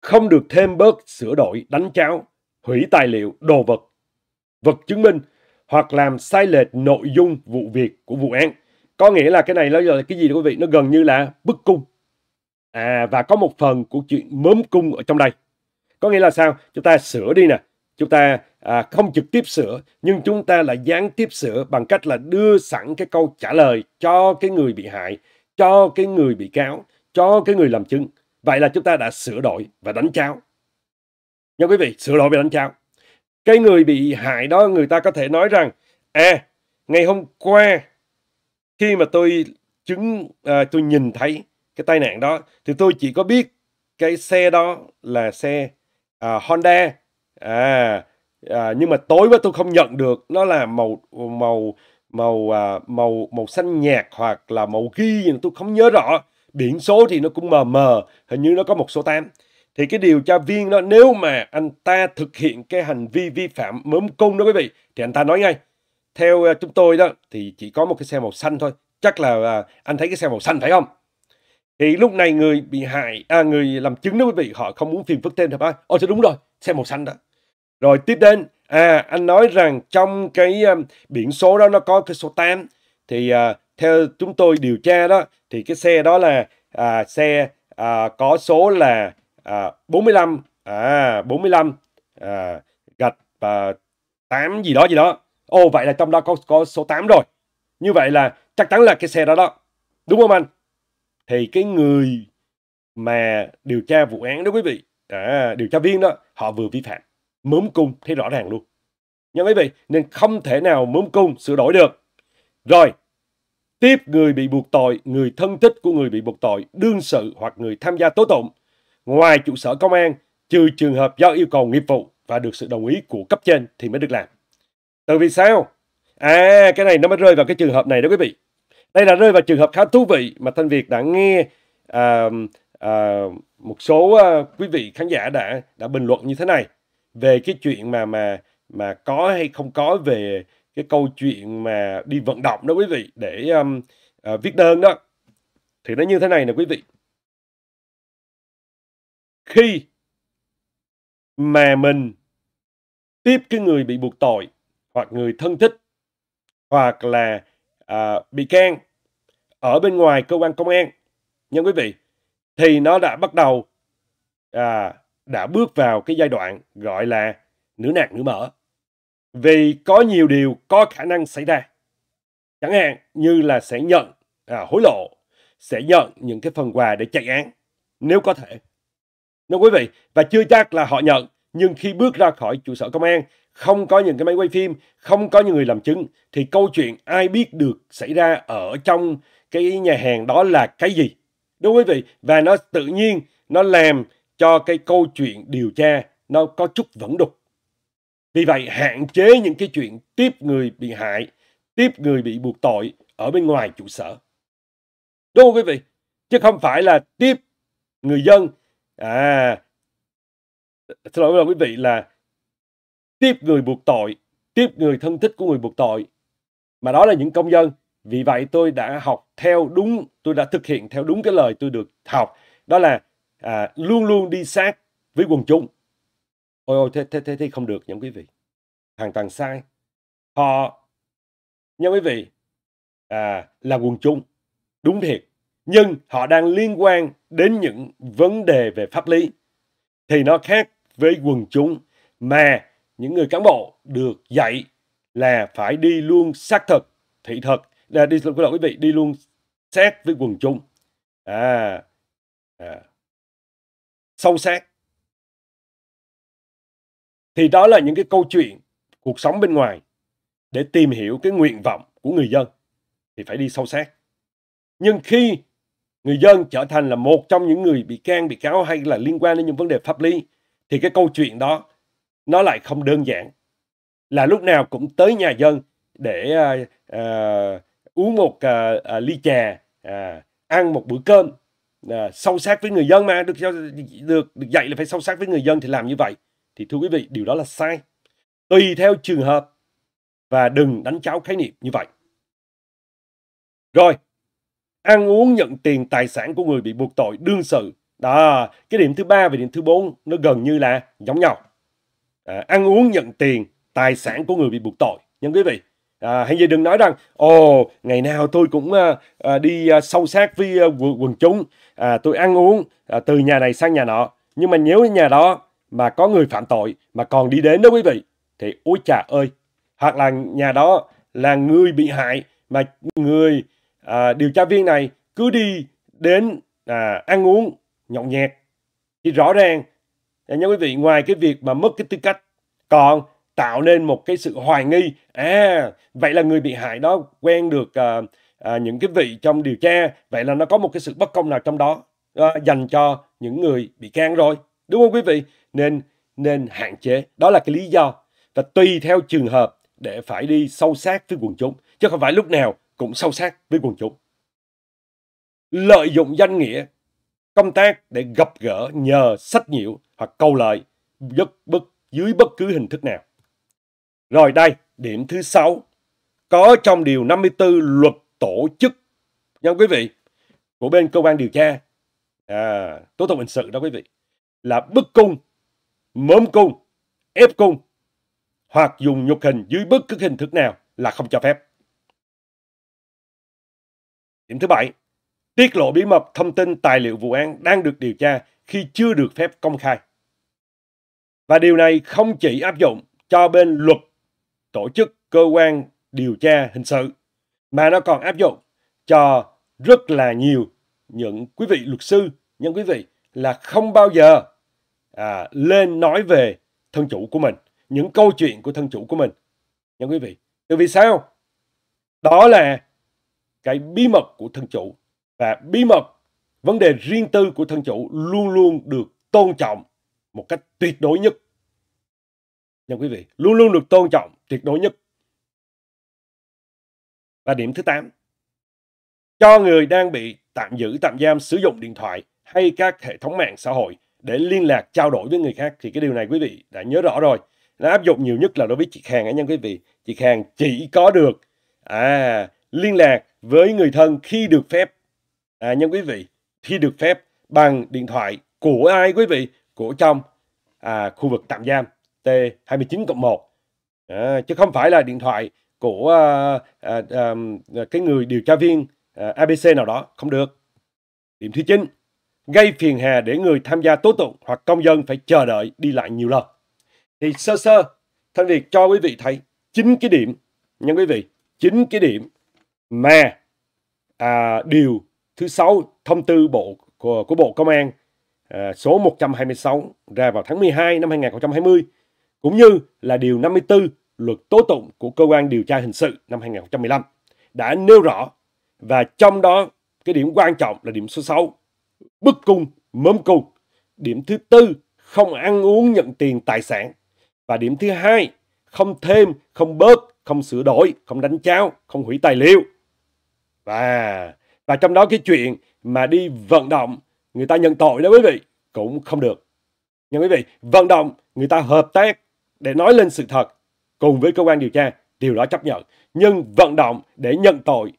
không được thêm bớt sửa đổi, đánh cháo, hủy tài liệu, đồ vật, vật chứng minh hoặc làm sai lệch nội dung vụ việc của vụ án. Có nghĩa là cái này nó là cái gì đó quý vị? Nó gần như là bức cung. À, và có một phần của chuyện mớm cung ở trong đây. Có nghĩa là sao? Chúng ta sửa đi nè. Chúng ta à, không trực tiếp sửa, nhưng chúng ta lại gián tiếp sửa bằng cách là đưa sẵn cái câu trả lời cho cái người bị hại, cho cái người bị cáo, cho cái người làm chứng. Vậy là chúng ta đã sửa đổi và đánh trao. Nha quý vị, sửa đổi và đánh trao. Cái người bị hại đó người ta có thể nói rằng À, ngày hôm qua khi mà tôi chứng à, tôi nhìn thấy cái tai nạn đó thì tôi chỉ có biết cái xe đó là xe à, Honda à, à nhưng mà tối quá tôi không nhận được nó là màu màu màu à, màu màu xanh nhạt hoặc là màu ghi gì tôi không nhớ rõ biển số thì nó cũng mờ mờ hình như nó có một số 8 thì cái điều tra viên đó nếu mà anh ta thực hiện cái hành vi vi phạm mớm cung đó quý vị thì anh ta nói ngay theo ờ, chúng tôi đó thì chỉ có một cái xe màu xanh thôi chắc là ờ, anh thấy cái xe màu xanh phải không thì lúc này người bị hại à, người làm chứng đó quý vị họ không muốn phiền phức thêm thật ơi ôi thì đúng rồi xe màu xanh đó rồi tiếp đến à anh nói rằng trong cái um, biển số đó nó có cái số 8 thì uh, theo chúng tôi điều tra đó thì cái xe đó là à, xe à, có số là à, 45 à 45 à, gạch à, 8 gì đó gì đó. Ồ vậy là trong đó có có số 8 rồi. Như vậy là chắc chắn là cái xe đó đó. Đúng không anh? Thì cái người mà điều tra vụ án đó quý vị, à, điều tra viên đó, họ vừa vi phạm mớm cung thấy rõ ràng luôn. nhưng quý vị, nên không thể nào mớm cung sửa đổi được. Rồi, tiếp người bị buộc tội, người thân thích của người bị buộc tội, đương sự hoặc người tham gia tố tụng, ngoài trụ sở công an, trừ trường hợp do yêu cầu nghiệp vụ và được sự đồng ý của cấp trên thì mới được làm. Từ vì sao? À, cái này nó mới rơi vào cái trường hợp này đó quý vị. Đây là rơi vào trường hợp khá thú vị mà Thanh Việt đã nghe à, à, một số à, quý vị khán giả đã đã bình luận như thế này về cái chuyện mà mà mà có hay không có về cái câu chuyện mà đi vận động đó quý vị để um, uh, viết đơn đó thì nó như thế này nè quý vị khi mà mình tiếp cái người bị buộc tội hoặc người thân thích hoặc là uh, bị can ở bên ngoài cơ quan công an nha quý vị thì nó đã bắt đầu à, đã bước vào cái giai đoạn gọi là nửa nạc nửa mở vì có nhiều điều có khả năng xảy ra. Chẳng hạn như là sẽ nhận à, hối lộ, sẽ nhận những cái phần quà để chạy án, nếu có thể. Nếu quý vị, và chưa chắc là họ nhận, nhưng khi bước ra khỏi trụ sở công an, không có những cái máy quay phim, không có những người làm chứng, thì câu chuyện ai biết được xảy ra ở trong cái nhà hàng đó là cái gì? Đúng quý vị, và nó tự nhiên, nó làm cho cái câu chuyện điều tra nó có chút vẫn đục. Vì vậy, hạn chế những cái chuyện tiếp người bị hại, tiếp người bị buộc tội ở bên ngoài trụ sở. Đúng không quý vị? Chứ không phải là tiếp người dân, à, xin lỗi quý vị là tiếp người buộc tội, tiếp người thân thích của người buộc tội, mà đó là những công dân. Vì vậy tôi đã học theo đúng, tôi đã thực hiện theo đúng cái lời tôi được học, đó là à, luôn luôn đi sát với quần chúng. Ôi ôi, thế, thế, thế, thì không được nha quý vị. Hoàn toàn sai. Họ, nha quý vị, à, là quần chúng. Đúng thiệt. Nhưng họ đang liên quan đến những vấn đề về pháp lý. Thì nó khác với quần chúng mà những người cán bộ được dạy là phải đi luôn xác thực, thị thực, là đi xin lỗi quý vị, đi luôn xét với quần chúng. À, à sâu sát thì đó là những cái câu chuyện cuộc sống bên ngoài để tìm hiểu cái nguyện vọng của người dân thì phải đi sâu sát nhưng khi người dân trở thành là một trong những người bị can bị cáo hay là liên quan đến những vấn đề pháp lý thì cái câu chuyện đó nó lại không đơn giản là lúc nào cũng tới nhà dân để à, à, uống một à, à, ly trà à, ăn một bữa cơm à, sâu sát với người dân mà được, được được dạy là phải sâu sát với người dân thì làm như vậy thì thưa quý vị điều đó là sai. Tùy theo trường hợp và đừng đánh cháo khái niệm như vậy. Rồi, ăn uống nhận tiền tài sản của người bị buộc tội đương sự. Đó, cái điểm thứ ba và điểm thứ bốn nó gần như là giống nhau. À, ăn uống nhận tiền tài sản của người bị buộc tội. Nhưng quý vị, à, hay gì đừng nói rằng ồ ngày nào tôi cũng à, à đi à, sâu sát với à, quần chúng à, tôi ăn uống à, từ nhà này sang nhà nọ nhưng mà nếu nhà đó mà có người phạm tội mà còn đi đến đó quý vị thì ôi chà ơi hoặc là nhà đó là người bị hại mà người à, điều tra viên này cứ đi đến à, ăn uống nhậu nhẹt thì rõ ràng à, nha quý vị ngoài cái việc mà mất cái tư cách còn tạo nên một cái sự hoài nghi à vậy là người bị hại đó quen được à, à, những cái vị trong điều tra vậy là nó có một cái sự bất công nào trong đó à, dành cho những người bị can rồi đúng không quý vị nên nên hạn chế. Đó là cái lý do và tùy theo trường hợp để phải đi sâu sát với quần chúng chứ không phải lúc nào cũng sâu sát với quần chúng. Lợi dụng danh nghĩa công tác để gặp gỡ nhờ sách nhiễu hoặc câu lời bất, bất, dưới bất cứ hình thức nào. Rồi đây, điểm thứ sáu có trong điều 54 luật tổ chức nha quý vị của bên cơ quan điều tra à, tố tụng hình sự đó quý vị là bức cung mớm cung, ép cung hoặc dùng nhục hình dưới bất cứ hình thức nào là không cho phép. Điểm thứ bảy, tiết lộ bí mật thông tin tài liệu vụ án đang được điều tra khi chưa được phép công khai. Và điều này không chỉ áp dụng cho bên luật tổ chức cơ quan điều tra hình sự mà nó còn áp dụng cho rất là nhiều những quý vị luật sư, những quý vị là không bao giờ à, lên nói về thân chủ của mình những câu chuyện của thân chủ của mình nha quý vị từ vì sao đó là cái bí mật của thân chủ và bí mật vấn đề riêng tư của thân chủ luôn luôn được tôn trọng một cách tuyệt đối nhất nha quý vị luôn luôn được tôn trọng tuyệt đối nhất và điểm thứ 8 cho người đang bị tạm giữ tạm giam sử dụng điện thoại hay các hệ thống mạng xã hội để liên lạc trao đổi với người khác thì cái điều này quý vị đã nhớ rõ rồi nó áp dụng nhiều nhất là đối với chị hàng ấy nha quý vị chị hàng chỉ có được à liên lạc với người thân khi được phép à nha quý vị khi được phép bằng điện thoại của ai quý vị của trong à, khu vực tạm giam T29 cộng 1 à, chứ không phải là điện thoại của à, à, à, cái người điều tra viên à, ABC nào đó không được điểm thứ chín gây phiền hà để người tham gia tố tụng hoặc công dân phải chờ đợi đi lại nhiều lần. Thì sơ sơ, thân liệt cho quý vị thấy chín cái điểm, nha quý vị, chín cái điểm mà à, điều thứ sáu thông tư bộ của, của Bộ Công an à, số 126 ra vào tháng 12 năm 2020 cũng như là điều 54 luật tố tụng của cơ quan điều tra hình sự năm 2015 đã nêu rõ và trong đó cái điểm quan trọng là điểm số 6 bức cung, mớm cung. Điểm thứ tư, không ăn uống nhận tiền tài sản. Và điểm thứ hai, không thêm, không bớt, không sửa đổi, không đánh cháo, không hủy tài liệu. Và và trong đó cái chuyện mà đi vận động người ta nhận tội đó quý vị cũng không được. Nhưng quý vị, vận động người ta hợp tác để nói lên sự thật cùng với cơ quan điều tra, điều đó chấp nhận. Nhưng vận động để nhận tội,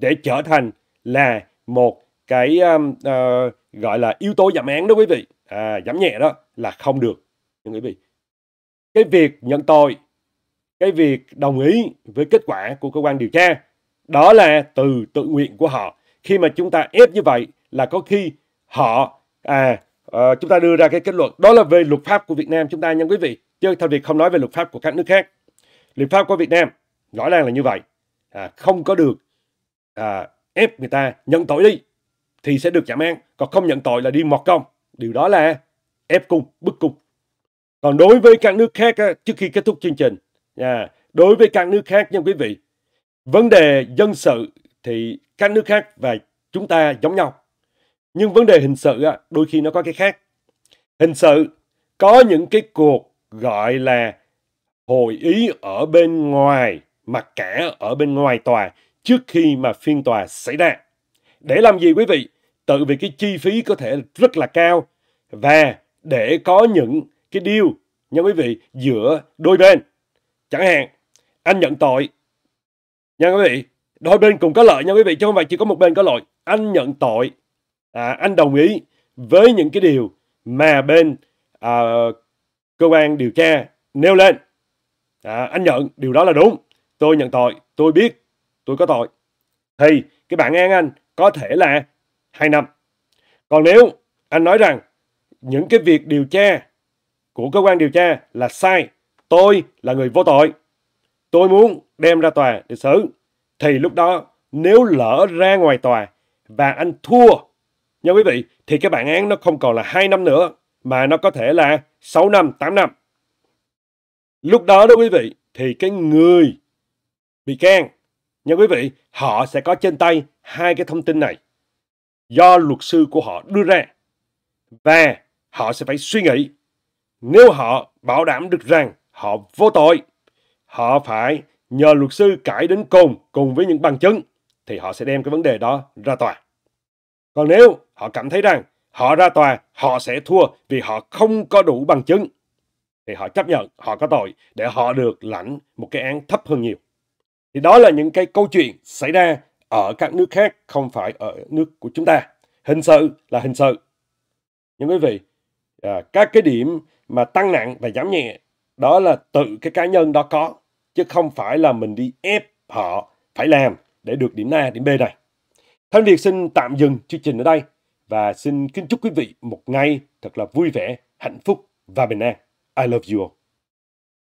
để trở thành là một cái um, uh, gọi là yếu tố giảm án đó quý vị à, giảm nhẹ đó là không được những quý vị cái việc nhận tội cái việc đồng ý với kết quả của cơ quan điều tra đó là từ tự nguyện của họ khi mà chúng ta ép như vậy là có khi họ à uh, chúng ta đưa ra cái kết luận đó là về luật pháp của Việt Nam chúng ta nha quý vị chứ thôi việc không nói về luật pháp của các nước khác luật pháp của Việt Nam rõ ràng là như vậy à, không có được à, ép người ta nhận tội đi thì sẽ được giảm án, còn không nhận tội là đi mọt công. Điều đó là ép cung, bức cung. Còn đối với các nước khác, trước khi kết thúc chương trình, đối với các nước khác nha quý vị, vấn đề dân sự thì các nước khác và chúng ta giống nhau. Nhưng vấn đề hình sự đôi khi nó có cái khác. Hình sự có những cái cuộc gọi là hội ý ở bên ngoài mà cả ở bên ngoài tòa trước khi mà phiên tòa xảy ra. Để làm gì quý vị? tự vì cái chi phí có thể rất là cao và để có những cái điều, nha quý vị giữa đôi bên chẳng hạn anh nhận tội nha quý vị đôi bên cùng có lợi nha quý vị chứ không phải chỉ có một bên có lợi anh nhận tội à, anh đồng ý với những cái điều mà bên à, cơ quan điều tra nêu lên à, anh nhận điều đó là đúng tôi nhận tội tôi biết tôi có tội thì cái bản án anh có thể là 2 năm. Còn nếu anh nói rằng những cái việc điều tra của cơ quan điều tra là sai, tôi là người vô tội, tôi muốn đem ra tòa để xử, thì lúc đó nếu lỡ ra ngoài tòa và anh thua, nha quý vị, thì cái bản án nó không còn là 2 năm nữa, mà nó có thể là 6 năm, 8 năm. Lúc đó đó quý vị, thì cái người bị can, nha quý vị, họ sẽ có trên tay hai cái thông tin này do luật sư của họ đưa ra. Và họ sẽ phải suy nghĩ nếu họ bảo đảm được rằng họ vô tội, họ phải nhờ luật sư cãi đến cùng cùng với những bằng chứng thì họ sẽ đem cái vấn đề đó ra tòa. Còn nếu họ cảm thấy rằng họ ra tòa họ sẽ thua vì họ không có đủ bằng chứng thì họ chấp nhận họ có tội để họ được lãnh một cái án thấp hơn nhiều. Thì đó là những cái câu chuyện xảy ra ở các nước khác không phải ở nước của chúng ta hình sự là hình sự nhưng quý vị à, các cái điểm mà tăng nặng và giảm nhẹ đó là tự cái cá nhân đó có chứ không phải là mình đi ép họ phải làm để được điểm A điểm B này Thanh Việt xin tạm dừng chương trình ở đây và xin kính chúc quý vị một ngày thật là vui vẻ, hạnh phúc và bình an. I love you all.